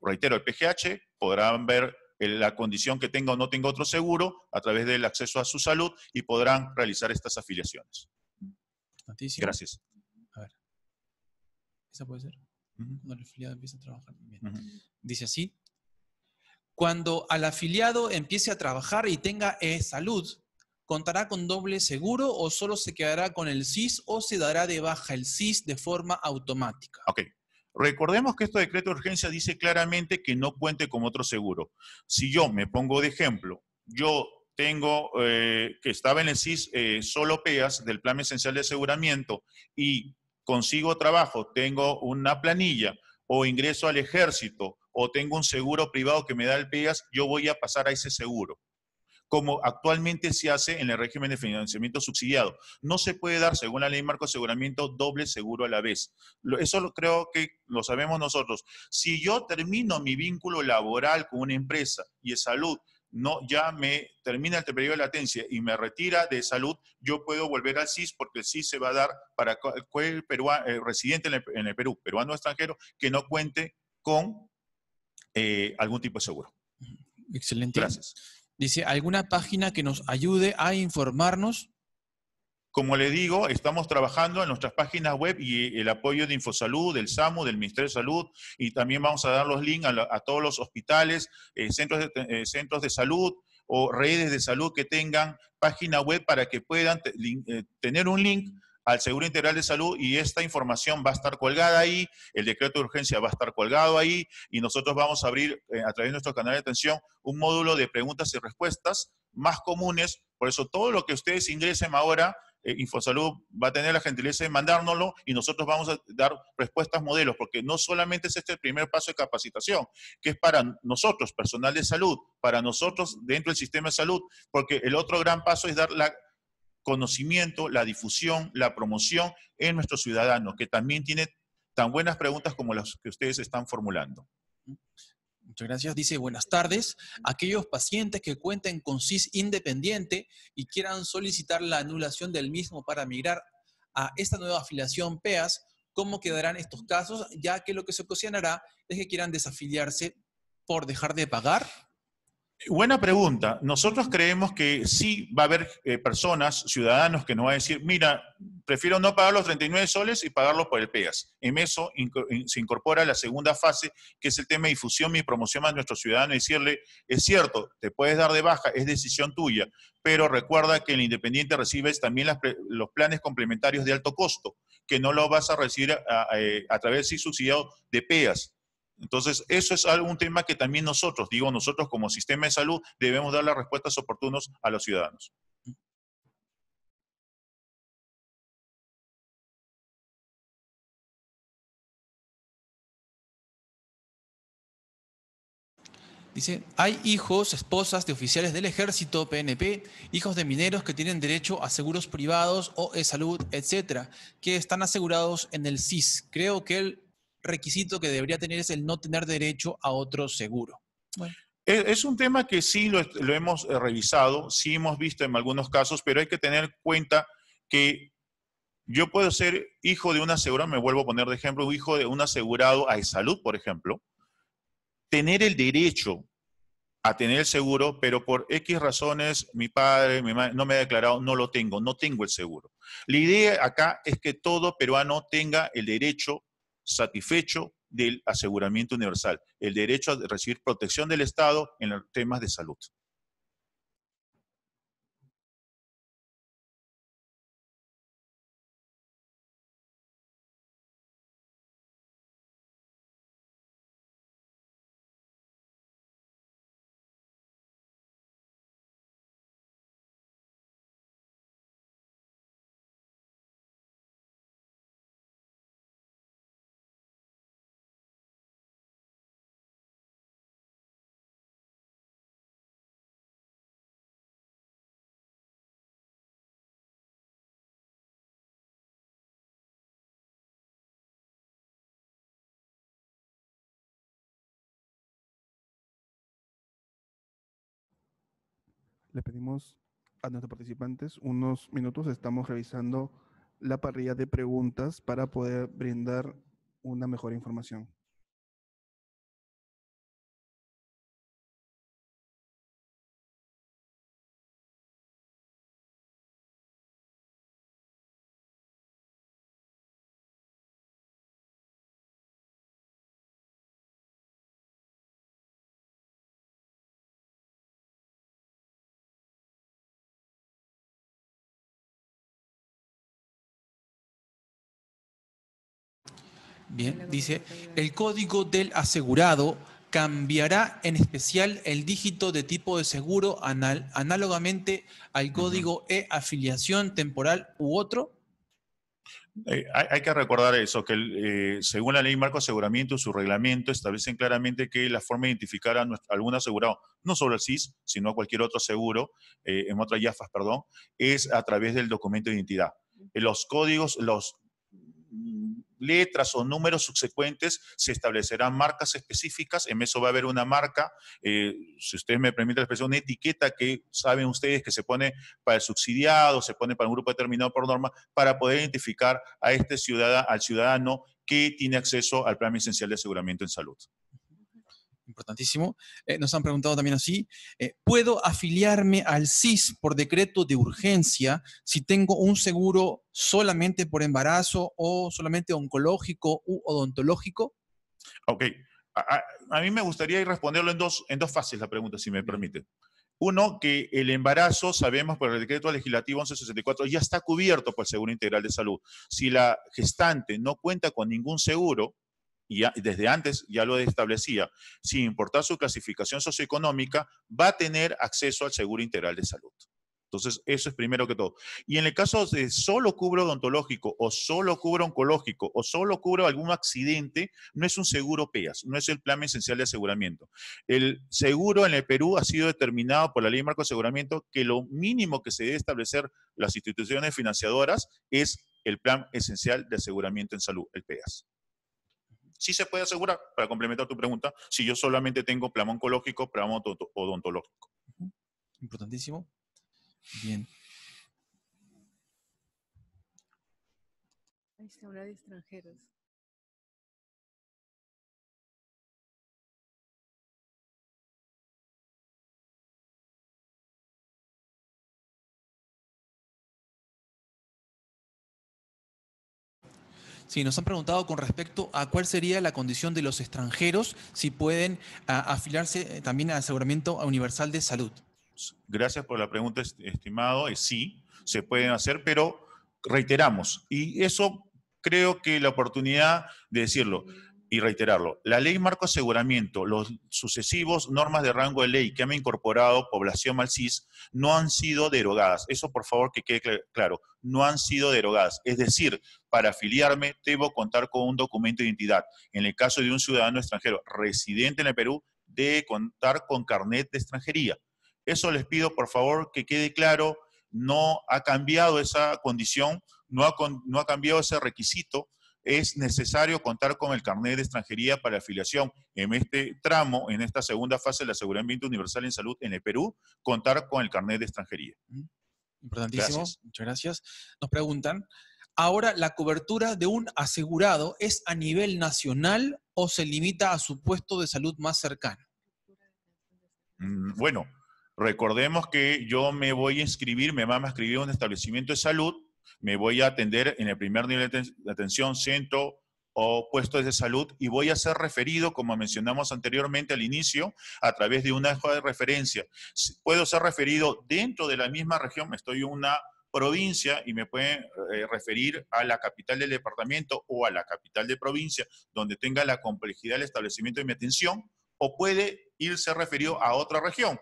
reitero, el PGH, podrán ver la condición que tenga o no tenga otro seguro a través del acceso a su salud y podrán realizar estas afiliaciones. Gracias. ¿Esa puede ser? Cuando el afiliado a trabajar. Dice así. Cuando al afiliado empiece a trabajar y tenga eh, salud, ¿contará con doble seguro o solo se quedará con el CIS o se dará de baja el CIS de forma automática? Ok. Recordemos que este decreto de urgencia dice claramente que no cuente con otro seguro. Si yo me pongo de ejemplo, yo tengo eh, que estaba en el CIS eh, solo PEAS del Plan Esencial de Aseguramiento y consigo trabajo, tengo una planilla o ingreso al ejército o tengo un seguro privado que me da el PEAS, yo voy a pasar a ese seguro, como actualmente se hace en el régimen de financiamiento subsidiado. No se puede dar, según la ley marco de aseguramiento, doble seguro a la vez. Eso lo, creo que lo sabemos nosotros. Si yo termino mi vínculo laboral con una empresa y es salud no ya me termina el periodo de latencia y me retira de salud, yo puedo volver al SIS porque el SIS se va a dar para cualquier peruano, eh, residente en el, Perú, peruano o extranjero, que no cuente con eh, algún tipo de seguro. Excelente. Gracias. Dice, ¿alguna página que nos ayude a informarnos como les digo, estamos trabajando en nuestras páginas web y el apoyo de Infosalud, del SAMU, del Ministerio de Salud, y también vamos a dar los links a, todos los hospitales, eh, centros, de, eh, centros de salud o redes de salud que tengan página web para que puedan eh, tener un link al Seguro Integral de Salud y esta información va a estar colgada ahí, el decreto de urgencia va a estar colgado ahí y nosotros vamos a abrir a través de nuestro canal de atención un módulo de preguntas y respuestas más comunes. Por eso todo lo que ustedes ingresen ahora eh, Infosalud va a tener la gentileza de mandárnoslo y nosotros vamos a dar respuestas modelos, porque no solamente es este el primer paso de capacitación, que es para nosotros, personal de salud, para nosotros dentro del sistema de salud, porque el otro gran paso es dar la conocimiento, la difusión, la promoción en nuestros ciudadanos, que también tiene tan buenas preguntas como las que ustedes están formulando. Muchas gracias. Dice, buenas tardes. Aquellos pacientes que cuenten con CIS independiente y quieran solicitar la anulación del mismo para migrar a esta nueva afiliación PEAS, ¿cómo quedarán estos casos? Ya que lo que se ocasionará es que quieran desafiliarse por dejar de pagar Buena pregunta. Nosotros creemos que sí va a haber eh, personas, ciudadanos, que nos van a decir, mira, prefiero no pagar los 39 soles y pagarlos por el PEAS. En eso se incorpora la segunda fase, que es el tema de difusión y promoción a nuestros ciudadanos, decirle, es cierto, te puedes dar de baja, es decisión tuya, pero recuerda que el independiente recibes también los planes complementarios de alto costo, que no lo vas a recibir a, eh, través, si subsidiado de PEAS entonces, eso es un tema que también nosotros, digo nosotros como sistema de salud, debemos dar las respuestas oportunas a los ciudadanos. Dice, hay hijos, esposas de oficiales del ejército, PNP, hijos de mineros que tienen derecho a seguros privados o de salud, etcétera, que están asegurados en el CIS. Creo que el requisito que debería tener es el no tener derecho a otro seguro. Es un tema que sí lo, hemos eh, revisado, sí hemos visto en algunos casos, pero hay que tener en cuenta que yo puedo ser hijo de un asegurado, me vuelvo a poner de ejemplo, hijo de un asegurado a salud, por ejemplo, tener el derecho a tener el seguro, pero por X razones mi padre, mi madre no me ha declarado, no lo tengo, no tengo el seguro. La idea acá es que todo peruano tenga el derecho satisfecho del aseguramiento universal, el derecho a recibir protección del Estado en los temas de salud. le pedimos a nuestros participantes unos minutos. Estamos revisando la parrilla de preguntas para poder brindar una mejor información. Bien, dice, el código del asegurado cambiará en especial el dígito de tipo de seguro análogamente al código E afiliación temporal u otro? Eh, hay, que recordar eso, que eh, según la ley marco aseguramiento, su reglamento establecen claramente que la forma de identificar a, algún asegurado, no solo el CIS, sino a cualquier otro seguro, eh, en otras YAFAS, perdón, es a través del documento de identidad. Los códigos, los letras o números subsecuentes se establecerán marcas específicas, en eso va a haber una marca, eh, si ustedes me permiten la expresión, una etiqueta que saben ustedes que se pone para el subsidiado, se pone para un grupo determinado por norma, para poder identificar a este ciudadano, al ciudadano que tiene acceso al plan esencial de aseguramiento en salud importantísimo. Eh, nos han preguntado también así, eh, ¿puedo afiliarme al CIS por decreto de urgencia si tengo un seguro solamente por embarazo o solamente oncológico u odontológico? Ok, a, mí me gustaría responderlo en dos, en dos fases la pregunta, si me permite. Uno, que el embarazo, sabemos por el decreto legislativo 1164, ya está cubierto por el Seguro Integral de Salud. Si la gestante no cuenta con ningún seguro, y desde antes ya lo establecía, sin importar su clasificación socioeconómica, va a tener acceso al seguro integral de salud. Entonces, eso es primero que todo. Y en el caso de solo cubro odontológico o solo cubro oncológico o solo cubro algún accidente, no es un seguro PEAS, no es el plan esencial de aseguramiento. El seguro en el Perú ha sido determinado por la ley marco de aseguramiento que lo mínimo que se debe establecer las instituciones financiadoras es el plan esencial de aseguramiento en salud, el PEAS sí se puede asegurar, para complementar tu pregunta, si yo solamente tengo plan oncológico, plamo odontológico. Importantísimo. Bien. Hay de extranjeros. Sí, nos han preguntado con respecto a cuál sería la condición de los extranjeros si pueden ah, afiliarse eh, también al aseguramiento universal de salud. Gracias por la pregunta, estimado. Sí, se pueden hacer, pero reiteramos, y eso creo que la oportunidad de decirlo, y reiterarlo, la ley marco aseguramiento, los sucesivos normas de rango de ley que han incorporado población Malcis no han sido derogadas. Eso por favor que quede claro, no han sido derogadas. Es decir, para afiliarme debo contar con un documento de identidad. En el caso de un ciudadano extranjero residente en el Perú, debe contar con carnet de extranjería. Eso les pido por favor que quede claro, no ha cambiado esa condición, no ha, no ha cambiado ese requisito es necesario contar con el carnet de extranjería para afiliación en este tramo, en esta segunda fase del aseguramiento universal en salud en el Perú, contar con el carnet de extranjería. Importantísimo, muchas gracias. Nos preguntan, ahora la cobertura de un asegurado es a nivel nacional o se limita a su puesto de salud más cercano? Mm, bueno, recordemos que yo me voy a inscribir, me mamá a inscribir un establecimiento de salud me voy a atender en el primer nivel de atención, centro o oh, puestos de salud y voy a ser referido, como mencionamos anteriormente al inicio, a través de una hoja de referencia. Puedo ser referido dentro de la misma región, estoy en una provincia y me pueden eh, referir a la capital del departamento o a la capital de provincia, donde tenga la complejidad del establecimiento de mi atención, o puede irse referido a otra región.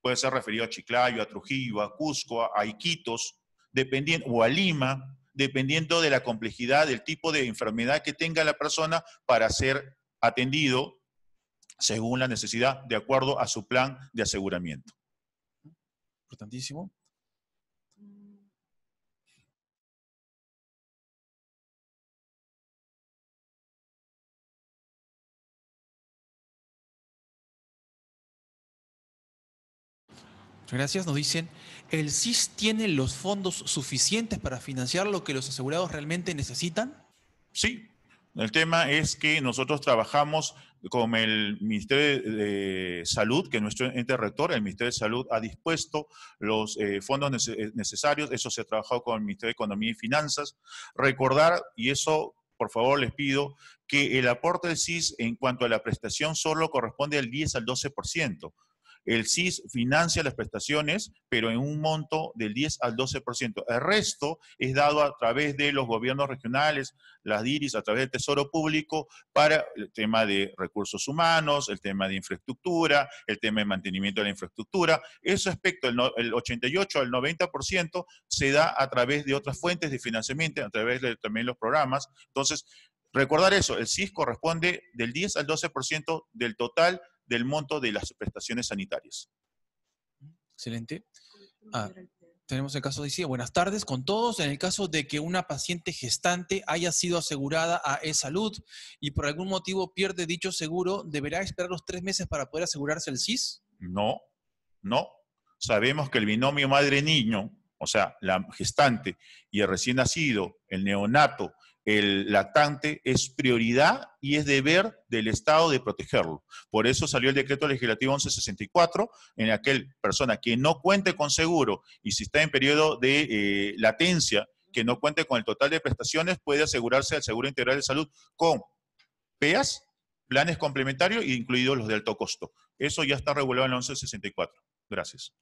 Puede ser referido a Chiclayo, a Trujillo, a Cusco, a Iquitos, dependiendo, o a Lima, dependiendo de la complejidad, del tipo de enfermedad que tenga la persona para ser atendido según la necesidad, de acuerdo a su plan de aseguramiento. Importantísimo. gracias. Nos dicen, ¿el CIS tiene los fondos suficientes para financiar lo que los asegurados realmente necesitan? Sí. El tema es que nosotros trabajamos con el Ministerio de Salud, que nuestro ente rector, el Ministerio de Salud, ha dispuesto los eh, fondos eh, necesarios. Eso se ha trabajado con el Ministerio de Economía y Finanzas. Recordar, y eso por favor les pido, que el aporte del CIS en cuanto a la prestación solo corresponde al 10 al 12% el CIS financia las prestaciones, pero en un monto del 10 al 12%. El resto es dado a través de los gobiernos regionales, las DIRIS, a través del Tesoro Público, para el tema de recursos humanos, el tema de infraestructura, el tema de mantenimiento de la infraestructura. Ese aspecto, el 88 al 90%, se da a través de otras fuentes de financiamiento, a través de también los programas. Entonces, Recordar eso, el CIS corresponde del 10 al 12% del total del monto de las prestaciones sanitarias. Excelente. Ah, tenemos el caso de sí, buenas tardes con todos. En el caso de que una paciente gestante haya sido asegurada a e-salud y por algún motivo pierde dicho seguro, ¿deberá esperar los tres meses para poder asegurarse el SIS? No, no. Sabemos que el binomio madre-niño, o sea, la gestante y el recién nacido, el neonato el lactante es prioridad y es deber del Estado de protegerlo. Por eso salió el decreto legislativo 1164, en aquel persona que no cuente con seguro y si está en periodo de eh, latencia, que no cuente con el total de prestaciones, puede asegurarse del Seguro Integral de Salud con PEAS, planes complementarios, incluidos los de alto costo. Eso ya está regulado en el 1164. Gracias.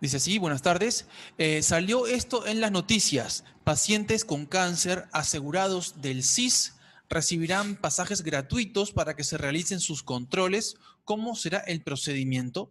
Dice así, buenas tardes. Eh, salió esto en las noticias. Pacientes con cáncer asegurados del CIS recibirán pasajes gratuitos para que se realicen sus controles. ¿Cómo será el procedimiento?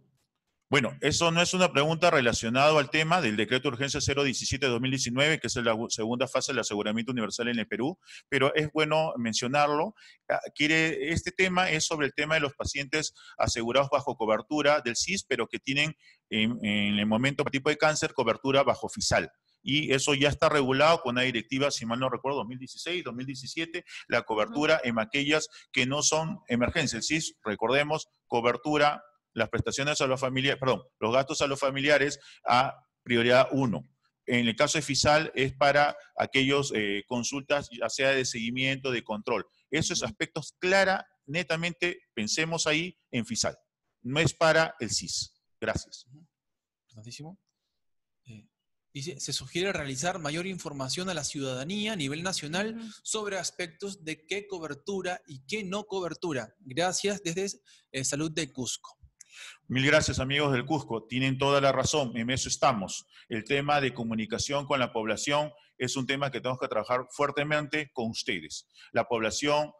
Bueno, eso no es una pregunta relacionada al tema del decreto de urgencia 017-2019, que es la segunda fase del aseguramiento universal en el Perú, pero es bueno mencionarlo. Ah, este tema es sobre el tema de los pacientes asegurados bajo cobertura del CIS, pero que tienen en, el momento tipo de cáncer cobertura bajo FISAL y eso ya está regulado con una directiva, si mal no recuerdo, 2016, 2017, la cobertura en aquellas que no son emergencias, SIS, recordemos, cobertura las prestaciones a los familiares, perdón, los gastos a los familiares a prioridad 1. En el caso de FISAL es para aquellos eh, consultas, ya sea de seguimiento, de control. Esos aspectos clara, netamente, pensemos ahí en FISAL. No es para el CIS. Gracias. Eh, se sugiere realizar mayor información a la ciudadanía a nivel nacional sobre aspectos de qué cobertura y qué no cobertura. Gracias desde eh, Salud de Cusco. Mil gracias amigos del Cusco, tienen toda la razón, en eso estamos. El tema de comunicación con la población es un tema que tenemos que trabajar fuertemente con ustedes. La población,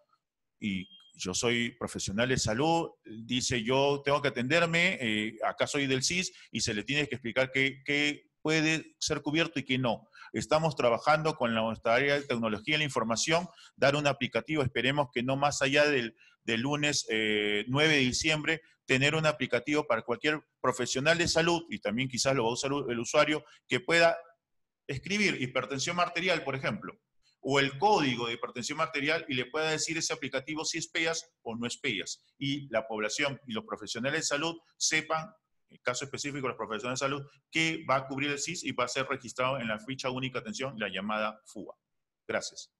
y yo soy profesional de salud, dice yo tengo que atenderme, eh, acá soy del CIS y se le tiene que explicar qué, qué puede ser cubierto y que no. Estamos trabajando con la, nuestra área de tecnología y la información, dar un aplicativo, esperemos que no más allá del, del lunes 9 eh, de diciembre, tener un aplicativo para cualquier profesional de salud, y también quizás lo va a usar el usuario, que pueda escribir hipertensión arterial, por ejemplo, o el código de hipertensión arterial y le pueda decir ese aplicativo si es PEAS o no es PEAS. Y la población y los profesionales de salud sepan el caso específico, de las profesiones de salud, que va a cubrir el CIS y va a ser registrado en la ficha única atención, la llamada FUA. Gracias.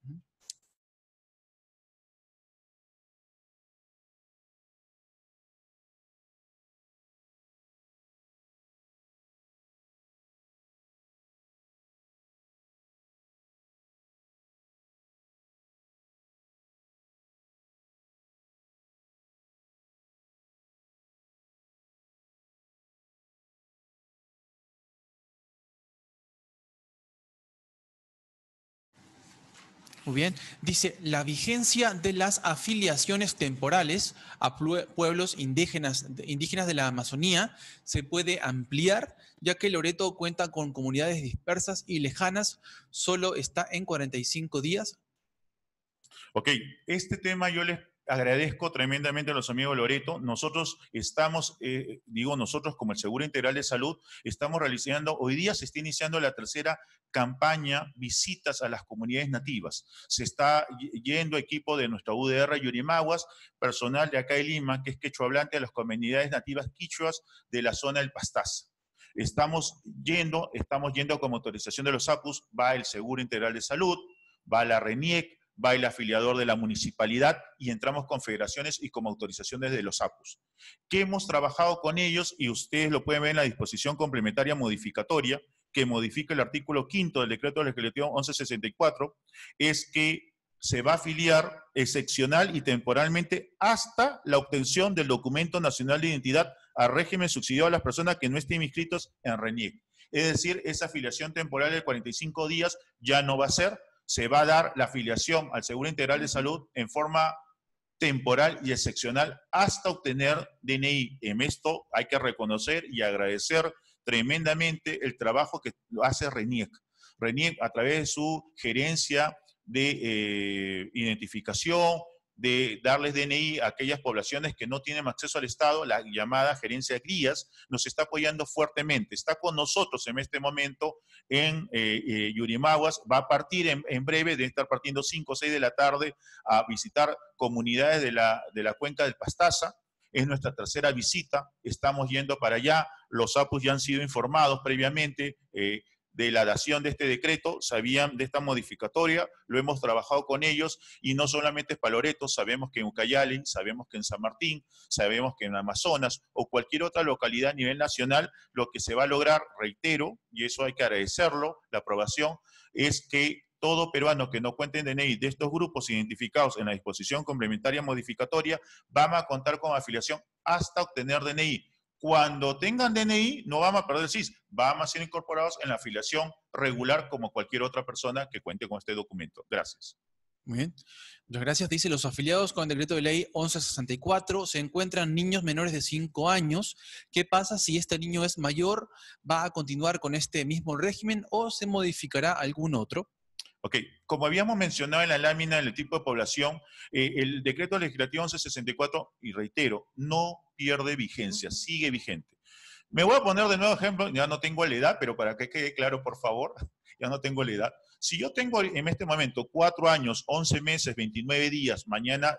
Muy bien. Dice, la vigencia de las afiliaciones temporales a pueblos indígenas, de la Amazonía se puede ampliar, ya que Loreto cuenta con comunidades dispersas y lejanas, solo está en 45 días. Ok, este tema yo les agradezco tremendamente a los amigos Loreto. Nosotros estamos, eh, digo nosotros como el Seguro Integral de Salud, estamos realizando, hoy día se está iniciando la tercera campaña, visitas a las comunidades nativas. Se está yendo equipo de nuestra UDR Yurimaguas, personal de acá de Lima, que es quechua hablante, a las comunidades nativas quichuas de la zona del Pastaza estamos yendo, estamos yendo con autorización de los APUS, va el Seguro Integral de Salud, va la RENIEC, va el afiliador de la municipalidad y entramos con federaciones y como autorizaciones de los APUS. Que hemos trabajado con ellos y ustedes lo pueden ver en la disposición complementaria modificatoria que modifica el artículo 5 del decreto legislativo 1164, es que se va a afiliar excepcional y temporalmente hasta la obtención del documento nacional de identidad a régimen subsidiado a las personas que no estén inscritos en RENIEC. Es decir, esa afiliación temporal de 45 días ya no va a ser, se va a dar la afiliación al Seguro Integral de Salud en forma temporal y excepcional hasta obtener DNI. En esto hay que reconocer y agradecer tremendamente el trabajo que hace RENIEC. RENIEC a través de su gerencia de eh, identificación, de darles DNI a aquellas poblaciones que no tienen acceso al Estado, la llamada gerencia de crías, nos está apoyando fuertemente. Está con nosotros en este momento en eh, eh, Yurimaguas, va a partir en, breve, debe estar partiendo 5 o 6 de la tarde a visitar comunidades de la, de la cuenca del Pastaza, es nuestra tercera visita, estamos yendo para allá, los APUS ya han sido informados previamente, eh, de la dación de este decreto, sabían de esta modificatoria, lo hemos trabajado con ellos y no solamente es Paloreto, sabemos que en Ucayali, sabemos que en San Martín, sabemos que en Amazonas o cualquier otra localidad a nivel nacional, lo que se va a lograr, reitero, y eso hay que agradecerlo, la aprobación, es que todo peruano que no cuente en DNI de estos grupos identificados en la disposición complementaria modificatoria, van a contar con afiliación hasta obtener DNI cuando tengan DNI no vamos a perder el SIS, vamos a ser incorporados en la afiliación regular como cualquier otra persona que cuente con este documento. Gracias. Muy bien. Muchas gracias. Dice, los afiliados con el decreto de ley 1164 se encuentran niños menores de 5 años. ¿Qué pasa si este niño es mayor? ¿Va a continuar con este mismo régimen o se modificará algún otro? Ok, Como habíamos mencionado en la lámina del tipo de población, eh, el decreto legislativo 1164, y reitero, no pierde vigencia, sigue vigente. Me voy a poner de nuevo ejemplo, ya no tengo la edad, pero para que quede claro, por favor, ya no tengo la edad. Si yo tengo en este momento cuatro años, 11 meses, 29 días, mañana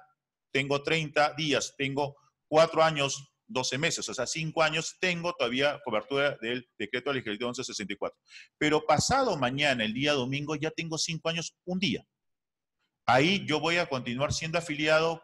tengo 30 días, tengo cuatro años, 12 meses, o sea, 5 años, tengo todavía cobertura del decreto legislativo 1164. Pero pasado mañana, el día domingo, ya tengo 5 años, un día. Ahí mm. yo voy a continuar siendo afiliado,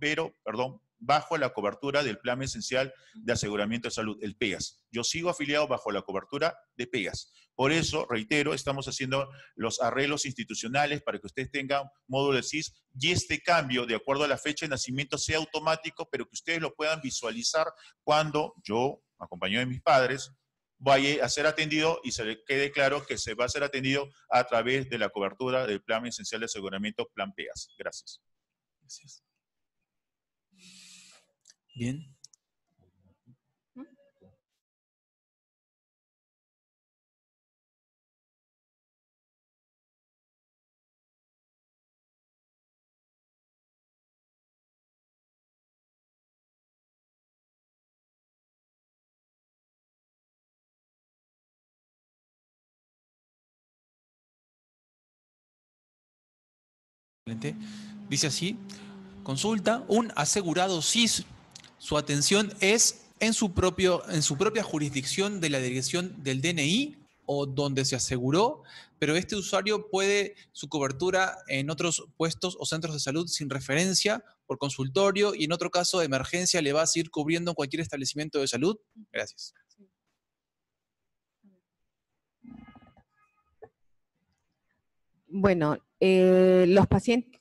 pero, perdón, bajo la cobertura del Plan Esencial de Aseguramiento de Salud, el PEAS. Yo sigo afiliado bajo la cobertura de PEAS. Por eso, reitero, estamos haciendo los arreglos institucionales para que ustedes tengan módulo de CIS y este cambio, de acuerdo a la fecha de nacimiento, sea automático, pero que ustedes lo puedan visualizar cuando yo, acompañado de mis padres, vaya a ser atendido y se le quede claro que se va a ser atendido a través de la cobertura del Plan Esencial de Aseguramiento, Plan PEAS. Gracias. Gracias bien ¿Mm? Dice así, consulta, un asegurado CIS su atención es en su, propio, en su propia jurisdicción de la dirección del DNI o donde se aseguró, pero este usuario puede su cobertura en otros puestos o centros de salud sin referencia por consultorio y en otro caso de emergencia le va a seguir cubriendo cualquier establecimiento de salud. Gracias. Bueno, eh, los pacientes,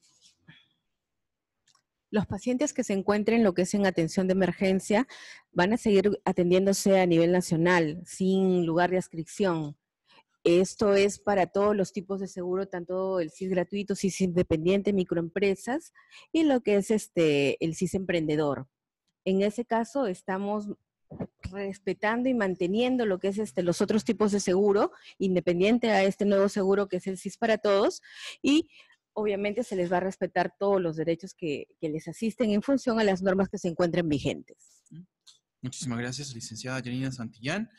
los pacientes que se encuentren lo que es en atención de emergencia van a seguir atendiéndose a nivel nacional, sin lugar de ascripción. Esto es para todos los tipos de seguro, tanto el CIS gratuito, SIS independiente, microempresas y lo que es este, el CIS emprendedor. En ese caso estamos respetando y manteniendo lo que es este, los otros tipos de seguro, independiente a este nuevo seguro que es el CIS para todos, y obviamente se les va a respetar todos los derechos que, les asisten en función a las normas que se encuentren vigentes. Muchísimas gracias, licenciada Janina Santillán.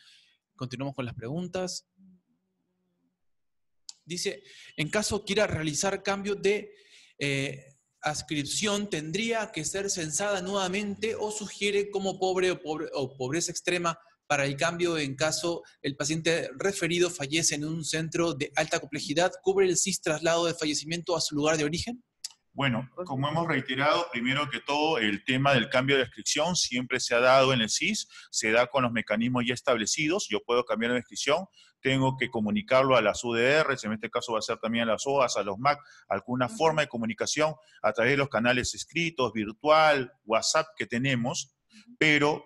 Continuamos con las preguntas. Dice, en caso quiera realizar cambio de eh, ascripción, ¿tendría que ser censada nuevamente o sugiere como pobre, o pobreza extrema para el cambio en caso el paciente referido fallece en un centro de alta complejidad? ¿Cubre el SIS traslado de fallecimiento a su lugar de origen? Bueno, como hemos reiterado, primero que todo, el tema del cambio de descripción siempre se ha dado en el CIS, se da con los mecanismos ya establecidos, yo puedo cambiar la descripción, tengo que comunicarlo a las UDR, en este caso va a ser también a las OAS, a los MAC, alguna forma de comunicación a través de los canales escritos, virtual, WhatsApp que tenemos, pero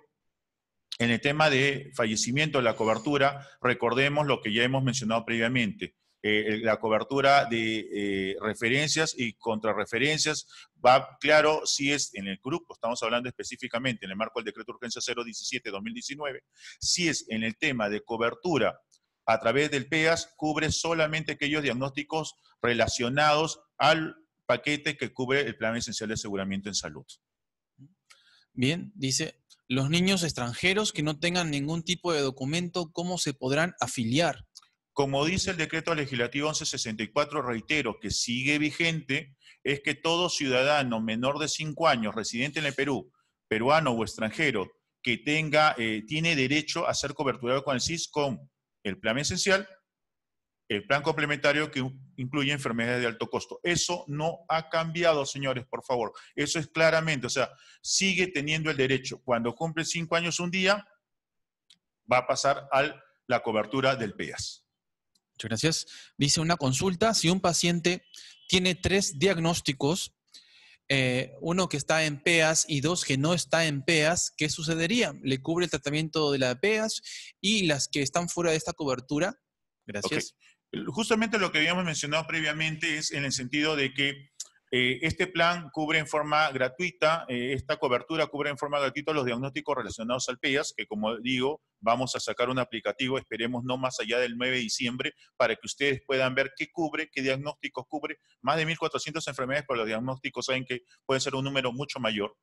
en el tema de fallecimiento, la cobertura, recordemos lo que ya hemos mencionado previamente. Eh, la cobertura de eh, referencias y contrarreferencias va claro si es en el grupo, estamos hablando específicamente en el marco del decreto de urgencia 017-2019, si es en el tema de cobertura a través del PEAS, cubre solamente aquellos diagnósticos relacionados al paquete que cubre el Plan Esencial de Aseguramiento en Salud. Bien, dice, los niños extranjeros que no tengan ningún tipo de documento, ¿cómo se podrán afiliar? Como dice el decreto legislativo 1164, reitero que sigue vigente, es que todo ciudadano menor de 5 años, residente en el Perú, peruano o extranjero, que tenga, eh, tiene derecho a ser coberturado con el CIS con el plan esencial el plan complementario que incluye enfermedades de alto costo. Eso no ha cambiado, señores, por favor. Eso es claramente, o sea, sigue teniendo el derecho. Cuando cumple cinco años un día, va a pasar a la cobertura del PEAS. Muchas gracias. Dice una consulta, si un paciente tiene tres diagnósticos, eh, uno que está en PEAS y dos que no está en PEAS, ¿qué sucedería? ¿Le cubre el tratamiento de la PEAS y las que están fuera de esta cobertura? Gracias. Justamente lo que habíamos mencionado previamente es en el sentido de que eh, este plan cubre en forma gratuita, eh, esta cobertura cubre en forma gratuita los diagnósticos relacionados al PEAS, que como digo, vamos a sacar un aplicativo, esperemos no más allá del 9 de diciembre, para que ustedes puedan ver qué cubre, qué diagnósticos cubre. Más de 1.400 enfermedades, pero los diagnósticos saben que puede ser un número mucho mayor.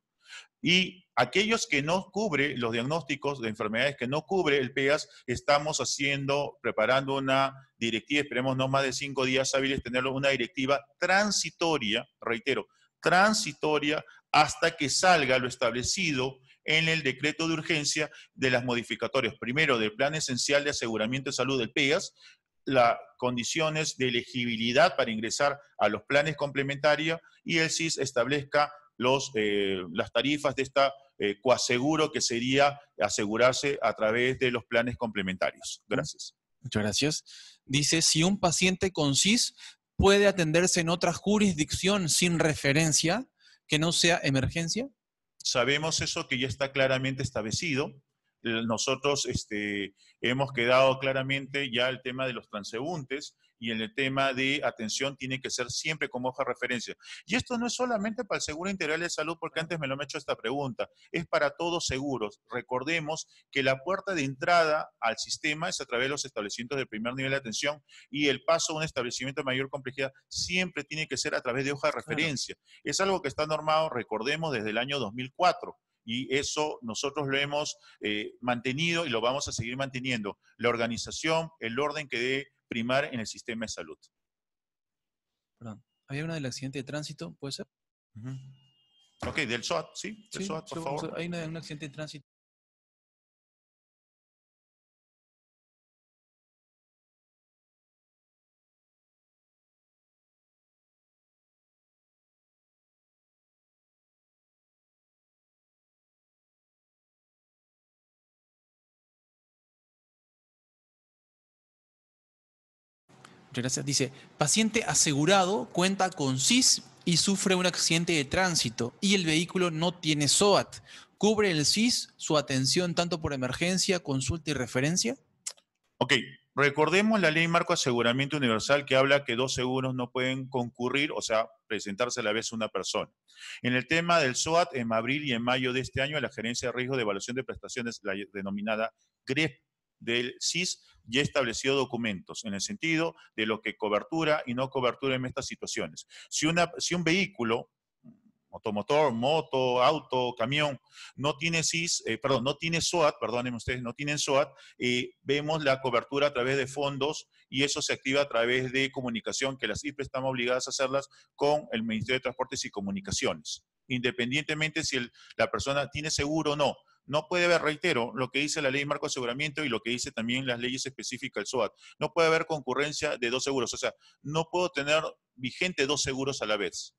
Y aquellos que no cubre los diagnósticos de enfermedades que no cubre el PEAS, estamos haciendo, preparando una directiva, esperemos no más de cinco días hábiles tenerlo, una directiva transitoria, reitero, transitoria hasta que salga lo establecido en el decreto de urgencia de las modificatorias, primero del Plan Esencial de Aseguramiento de Salud del PEAS, las condiciones de elegibilidad para ingresar a los planes complementarios y el CIS establezca los, eh, las tarifas de esta eh, coaseguro que sería asegurarse a través de los planes complementarios. Gracias. Muchas gracias. Dice, si un paciente con CIS puede atenderse en otra jurisdicción sin referencia que no sea emergencia. Sabemos eso que ya está claramente establecido. Eh, nosotros este, hemos quedado claramente ya el tema de los transeúntes y en el tema de atención tiene que ser siempre como hoja de referencia. Y esto no es solamente para el Seguro Integral de Salud, porque antes me lo han hecho esta pregunta, es para todos seguros. Recordemos que la puerta de entrada al sistema es a través de los establecimientos de primer nivel de atención y el paso a un establecimiento de mayor complejidad siempre tiene que ser a través de hoja de referencia. Es algo que está normado, recordemos, desde el año 2004 y eso nosotros lo hemos eh, mantenido y lo vamos a seguir manteniendo. La organización, el orden que dé primar en el sistema de salud. Perdón. ¿Había una del accidente de tránsito? ¿Puede ser? Ok, del SOAT, sí, del sí, por favor. hay una, un accidente de tránsito Muchas gracias. Dice, paciente asegurado cuenta con SIS y sufre un accidente de tránsito y el vehículo no tiene SOAT. ¿Cubre el SIS su atención tanto por emergencia, consulta y referencia? Ok, recordemos la ley marco aseguramiento universal que habla que dos seguros no pueden concurrir, o sea, presentarse a la vez una persona. En el tema del SOAT, en abril y en mayo de este año, la Gerencia de Riesgo de Evaluación de Prestaciones, la denominada GREP, del SIS ya establecido documentos en el sentido de lo que cobertura y no cobertura en estas situaciones. Si, una, si un vehículo automotor, moto, auto, camión, no tiene SIS, eh, perdón, no tiene SOAT, perdónenme ustedes, no tienen SOAT, eh, vemos la cobertura a través de fondos y eso se activa a través de comunicación, que las IPs están obligadas a hacerlas con el Ministerio de Transportes y Comunicaciones, independientemente si la persona tiene seguro o no. No puede haber, reitero, lo que dice la ley marco de aseguramiento y lo que dice también las leyes específicas del SOAT. No puede haber concurrencia de dos seguros. O sea, no puedo tener vigente dos seguros a la vez.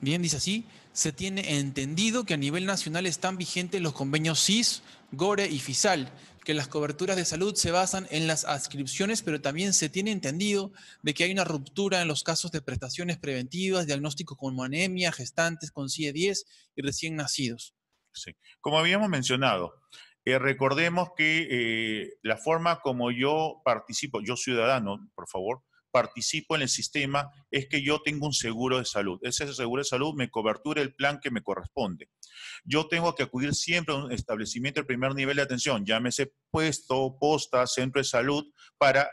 bien dice así, se tiene entendido que a nivel nacional están vigentes los convenios CIS, GORE y FISAL, que las coberturas de salud se basan en las adscripciones, pero también se tiene entendido de que hay una ruptura en los casos de prestaciones preventivas, diagnóstico con anemia, gestantes con CIE-10 e y recién nacidos. Sí. Como habíamos mencionado, eh, recordemos que eh, la forma como yo participo, yo ciudadano, por favor, participo en el sistema es que yo tengo un seguro de salud. Ese seguro de salud me cobertura el plan que me corresponde. Yo tengo que acudir siempre a un establecimiento de primer nivel de atención, llámese puesto, posta, centro de salud, para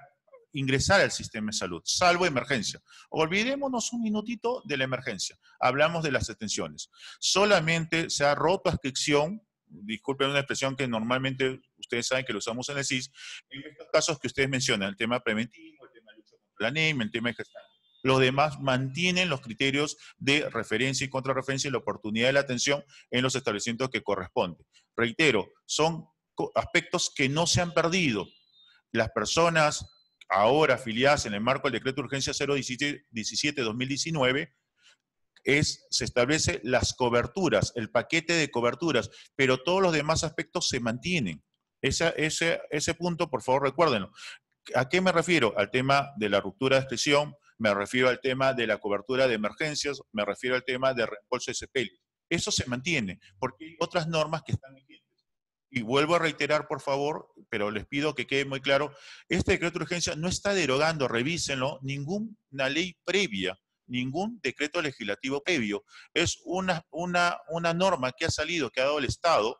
ingresar al sistema de salud, salvo emergencia. Olvidémonos un minutito de la emergencia. Hablamos de las atenciones Solamente se ha roto inscripción, disculpen una expresión que normalmente ustedes saben que lo usamos en el CIS, en estos casos que ustedes mencionan, el tema preventivo, el el tema de gestión. Los demás mantienen los criterios de referencia y contrarreferencia y la oportunidad de la atención en los establecimientos que corresponde. Reitero, son aspectos que no se han perdido. Las personas ahora afiliadas en el marco del decreto de urgencia 017-2019 es, se establece las coberturas, el paquete de coberturas, pero todos los demás aspectos se mantienen. ese punto, por favor, recuérdenlo. ¿A qué me refiero? Al tema de la ruptura de expresión, me refiero al tema de la cobertura de emergencias, me refiero al tema de reembolso de sepelio. Eso se mantiene, porque hay otras normas que están vigentes. Y vuelvo a reiterar, por favor, pero les pido que quede muy claro, este decreto de urgencia no está derogando, revísenlo, ninguna ley previa, ningún decreto legislativo previo. Es una, una norma que ha salido, que ha dado el Estado,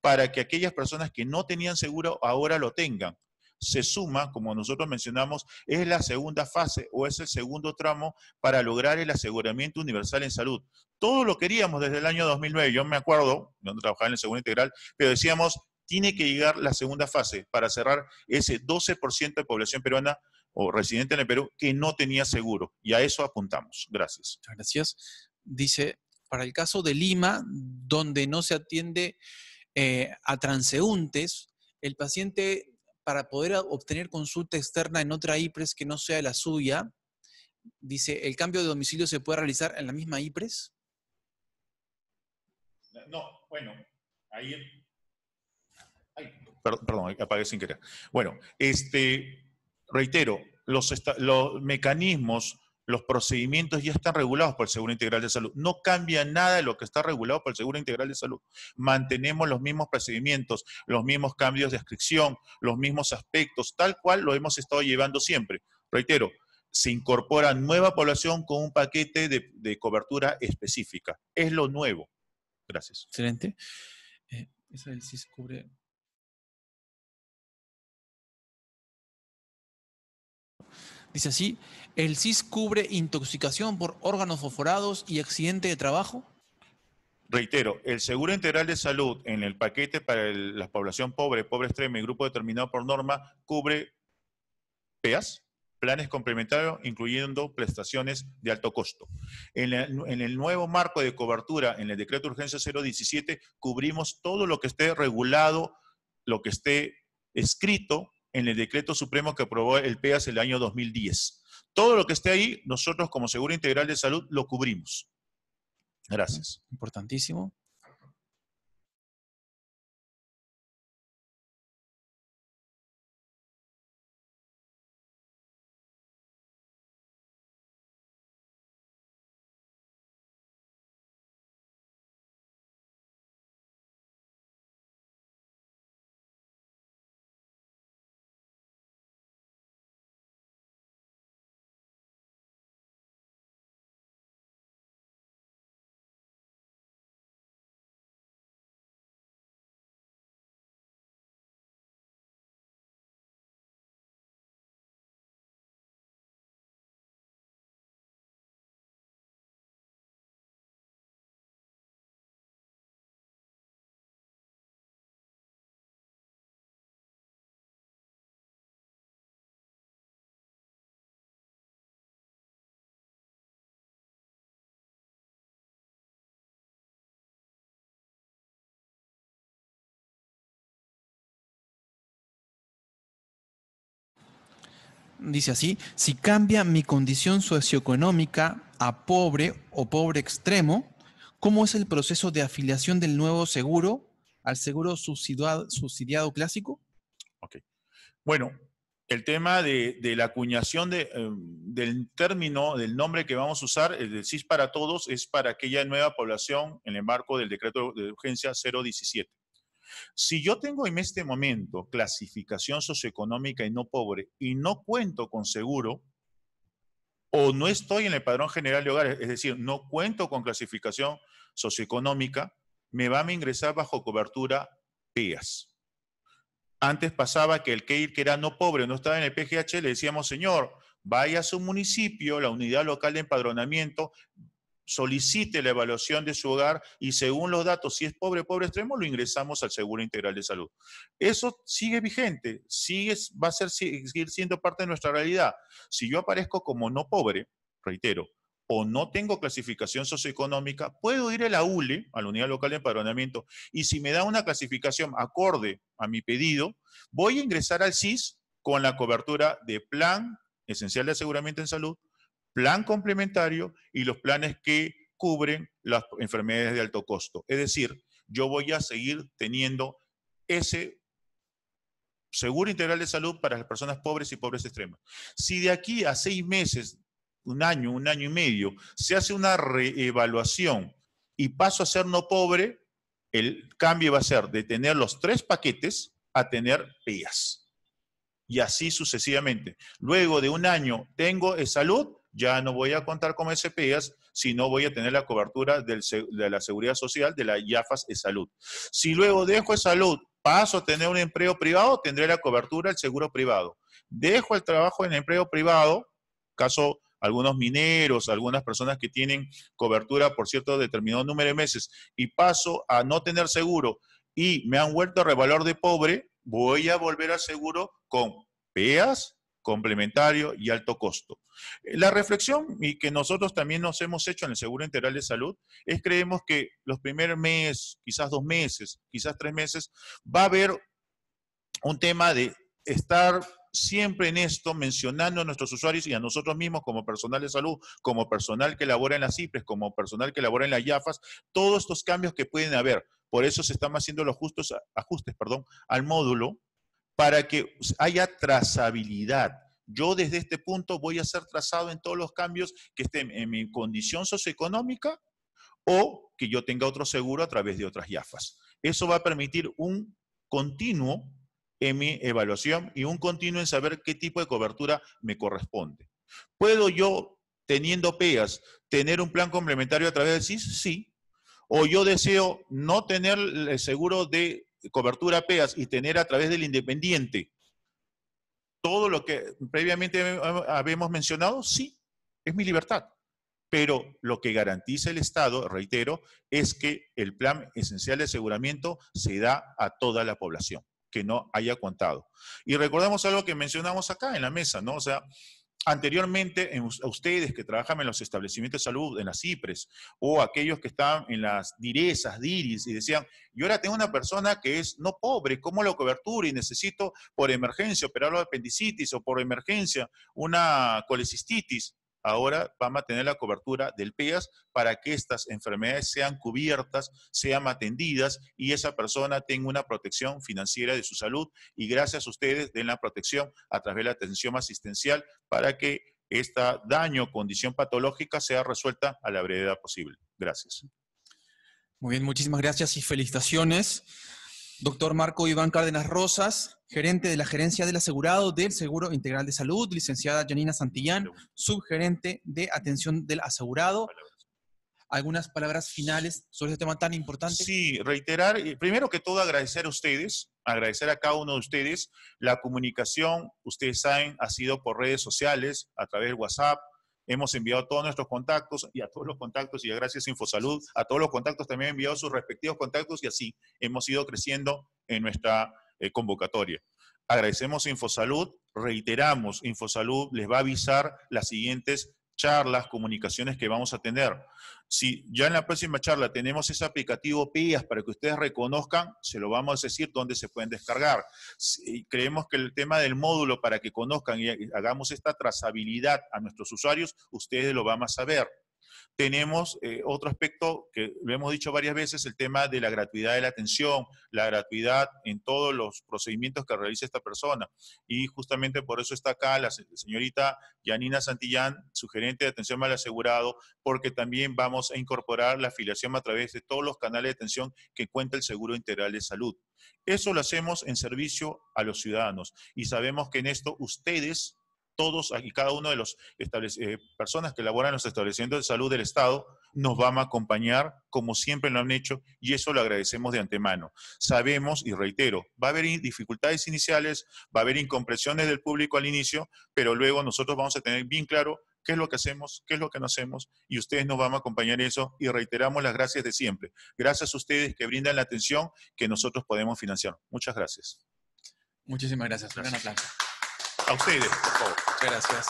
para que aquellas personas que no tenían seguro ahora lo tengan se suma, como nosotros mencionamos, es la segunda fase o es el segundo tramo para lograr el aseguramiento universal en salud. Todo lo queríamos desde el año 2009, yo me acuerdo, no trabajaba en el segundo integral, pero decíamos, tiene que llegar la segunda fase para cerrar ese 12% de población peruana o residente en el Perú que no tenía seguro. Y a eso apuntamos. Gracias. Gracias. Dice, para el caso de Lima, donde no se atiende eh, a transeúntes, el paciente para poder obtener consulta externa en otra IPRES que no sea la suya, dice, ¿el cambio de domicilio se puede realizar en la misma IPRES? No, bueno, ahí... Perdón, apagué sin querer. Bueno, este, reitero, los mecanismos los procedimientos ya están regulados por el Seguro Integral de Salud. No cambia nada de lo que está regulado por el Seguro Integral de Salud. Mantenemos los mismos procedimientos, los mismos cambios de inscripción, los mismos aspectos, tal cual lo hemos estado llevando siempre. Reitero, se incorpora nueva población con un paquete de, cobertura específica. Es lo nuevo. Gracias. Excelente. Eh, si cubre Dice así, ¿el CIS cubre intoxicación por órganos fosforados y accidente de trabajo? Reitero, el Seguro Integral de Salud en el paquete para la población pobre, pobre extrema y grupo determinado por norma cubre PEAS, planes complementarios, incluyendo prestaciones de alto costo. En, en, el nuevo marco de cobertura, en el decreto de urgencia 017, cubrimos todo lo que esté regulado, lo que esté escrito en el decreto supremo que aprobó el PEAS el año 2010. Todo lo que esté ahí, nosotros como Seguro Integral de Salud lo cubrimos. Gracias. Importantísimo. dice así, si cambia mi condición socioeconómica a pobre o pobre extremo, ¿cómo es el proceso de afiliación del nuevo seguro al seguro subsidiado, clásico? Bueno, el tema de, la acuñación eh, del término, del nombre que vamos a usar, el de CIS para todos, es para aquella nueva población en el marco del decreto de urgencia 017. Si yo tengo en este momento clasificación socioeconómica y no pobre y no cuento con seguro, o no estoy en el padrón general de hogares, es decir, no cuento con clasificación socioeconómica, me van a ingresar bajo cobertura PIAs. E Antes pasaba que el que era no pobre, no estaba en el PGH, le decíamos, señor, vaya a su municipio, la unidad local de empadronamiento, solicite la evaluación de su hogar y según los datos, si es pobre, pobre extremo, lo ingresamos al Seguro Integral de Salud. Eso sigue vigente, sigue, va a ser, seguir siendo parte de nuestra realidad. Si yo aparezco como no pobre, reitero, o no tengo clasificación socioeconómica, puedo ir a la ULE, a la Unidad Local de Empadronamiento, y si me da una clasificación acorde a mi pedido, voy a ingresar al CIS con la cobertura de Plan Esencial de Aseguramiento en Salud, plan complementario y los planes que cubren las enfermedades de alto costo. Es decir, yo voy a seguir teniendo ese seguro integral de salud para las personas pobres y pobres extremas. Si de aquí a seis meses, un año, un año y medio, se hace una reevaluación y paso a ser no pobre, el cambio va a ser de tener los tres paquetes a tener PIAS. Y así sucesivamente. Luego de un año tengo salud, ya no voy a contar con si sino voy a tener la cobertura de la seguridad social de la IAFAS de Salud. Si luego dejo de Salud, paso a tener un empleo privado, tendré la cobertura del seguro privado. Dejo el trabajo en empleo privado, caso algunos mineros, algunas personas que tienen cobertura por cierto determinado número de meses, y paso a no tener seguro y me han vuelto a revalor de pobre, voy a volver al seguro con PEAS, complementario y alto costo. Eh, la reflexión y que nosotros también nos hemos hecho en el Seguro Integral de Salud es creemos que los primeros meses, quizás dos meses, quizás tres meses, va a haber un tema de estar siempre en esto, mencionando a nuestros usuarios y a nosotros mismos como personal de salud, como personal que labora en las CIPRES, como personal que labora en las YAFAS, todos estos cambios que pueden haber. Por eso se están haciendo los justos, ajustes perdón, al módulo para que haya trazabilidad. Yo desde este punto voy a ser trazado en todos los cambios que estén en mi condición socioeconómica o que yo tenga otro seguro a través de otras YAFAS. Eso va a permitir un continuo en mi evaluación y un continuo en saber qué tipo de cobertura me corresponde. ¿Puedo yo, teniendo PEAS, tener un plan complementario a través del SIS? Sí. O yo deseo no tener el seguro de cobertura PEAS y tener a través del independiente todo lo que previamente habíamos mencionado, sí, es mi libertad. Pero lo que garantiza el Estado, reitero, es que el plan esencial de aseguramiento se da a toda la población que no haya contado. Y recordemos algo que mencionamos acá en la mesa, ¿no? O sea, Anteriormente, en, ustedes que trabajan en los establecimientos de salud, en las CIPRES, o aquellos que están en las direzas, DIRIS, y decían, yo ahora tengo una persona que es no pobre, como la cobertura? Y necesito por emergencia operar de apendicitis o por emergencia una colecistitis ahora vamos a tener la cobertura del PEAS para que estas enfermedades sean cubiertas, sean atendidas y esa persona tenga una protección financiera de su salud y gracias a ustedes den la protección a través de la atención asistencial para que esta daño o condición patológica sea resuelta a la brevedad posible. Gracias. Muy bien, muchísimas gracias y felicitaciones. Doctor Marco Iván Cárdenas Rosas, gerente de la Gerencia del Asegurado del Seguro Integral de Salud. Licenciada Janina Santillán, subgerente de Atención del Asegurado. Algunas palabras finales sobre este tema tan importante. Sí, reiterar, primero que todo agradecer a ustedes, agradecer a cada uno de ustedes. La comunicación, ustedes saben, ha sido por redes sociales, a través de WhatsApp, Hemos enviado todos nuestros contactos y a todos los contactos, y gracias Infosalud, a todos los contactos también han enviado sus respectivos contactos y así hemos ido creciendo en nuestra eh, convocatoria. Agradecemos Infosalud, reiteramos, Infosalud les va a avisar las siguientes charlas, comunicaciones que vamos a tener. Si ya en la próxima charla tenemos ese aplicativo PIAS para que ustedes reconozcan, se lo vamos a decir dónde se pueden descargar. Eh, creemos que el tema del módulo para que conozcan y eh, hagamos esta trazabilidad a nuestros usuarios, ustedes lo van a saber tenemos eh, otro aspecto que lo hemos dicho varias veces, el tema de la gratuidad de la atención, la gratuidad en todos los procedimientos que realiza esta persona. Y justamente por eso está acá la señorita Yanina Santillán, su gerente de atención mal asegurado, porque también vamos a incorporar la afiliación a través de todos los canales de atención que cuenta el Seguro Integral de Salud. Eso lo hacemos en servicio a los ciudadanos y sabemos que en esto ustedes todos y cada uno de las eh, personas que laboran en los establecimientos de salud del Estado nos van a acompañar como siempre lo han hecho y eso lo agradecemos de antemano. Sabemos y reitero, va a haber dificultades iniciales, va a haber incompresiones del público al inicio, pero luego nosotros vamos a tener bien claro qué es lo que hacemos, qué es lo que no hacemos, y ustedes nos van a acompañar eso y reiteramos las gracias de siempre. Gracias a ustedes que brindan la atención que nosotros podemos financiar. Muchas gracias. Muchísimas gracias. gracias. Plata. A ustedes, por favor. gracias.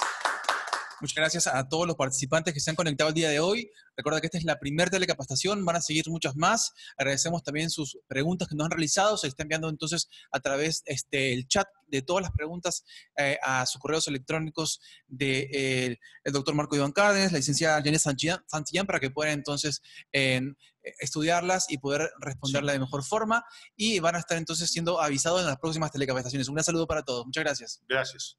Muchas gracias a todos los participantes que se han conectado el día de hoy. Recuerda que esta es la primera telecapacitación, van a seguir muchas más. Agradecemos también sus preguntas que nos han realizado. Se están enviando entonces a través del este, chat de todas las preguntas eh, a sus correos electrónicos del de, eh, doctor Marco Iván Cárdenas, la licenciada Janet Santillán, para que puedan entonces eh, estudiarlas y poder responderla de mejor forma. Y van a estar entonces siendo avisados en las próximas telecapacitaciones. Un gran saludo para todos. Muchas gracias. Gracias.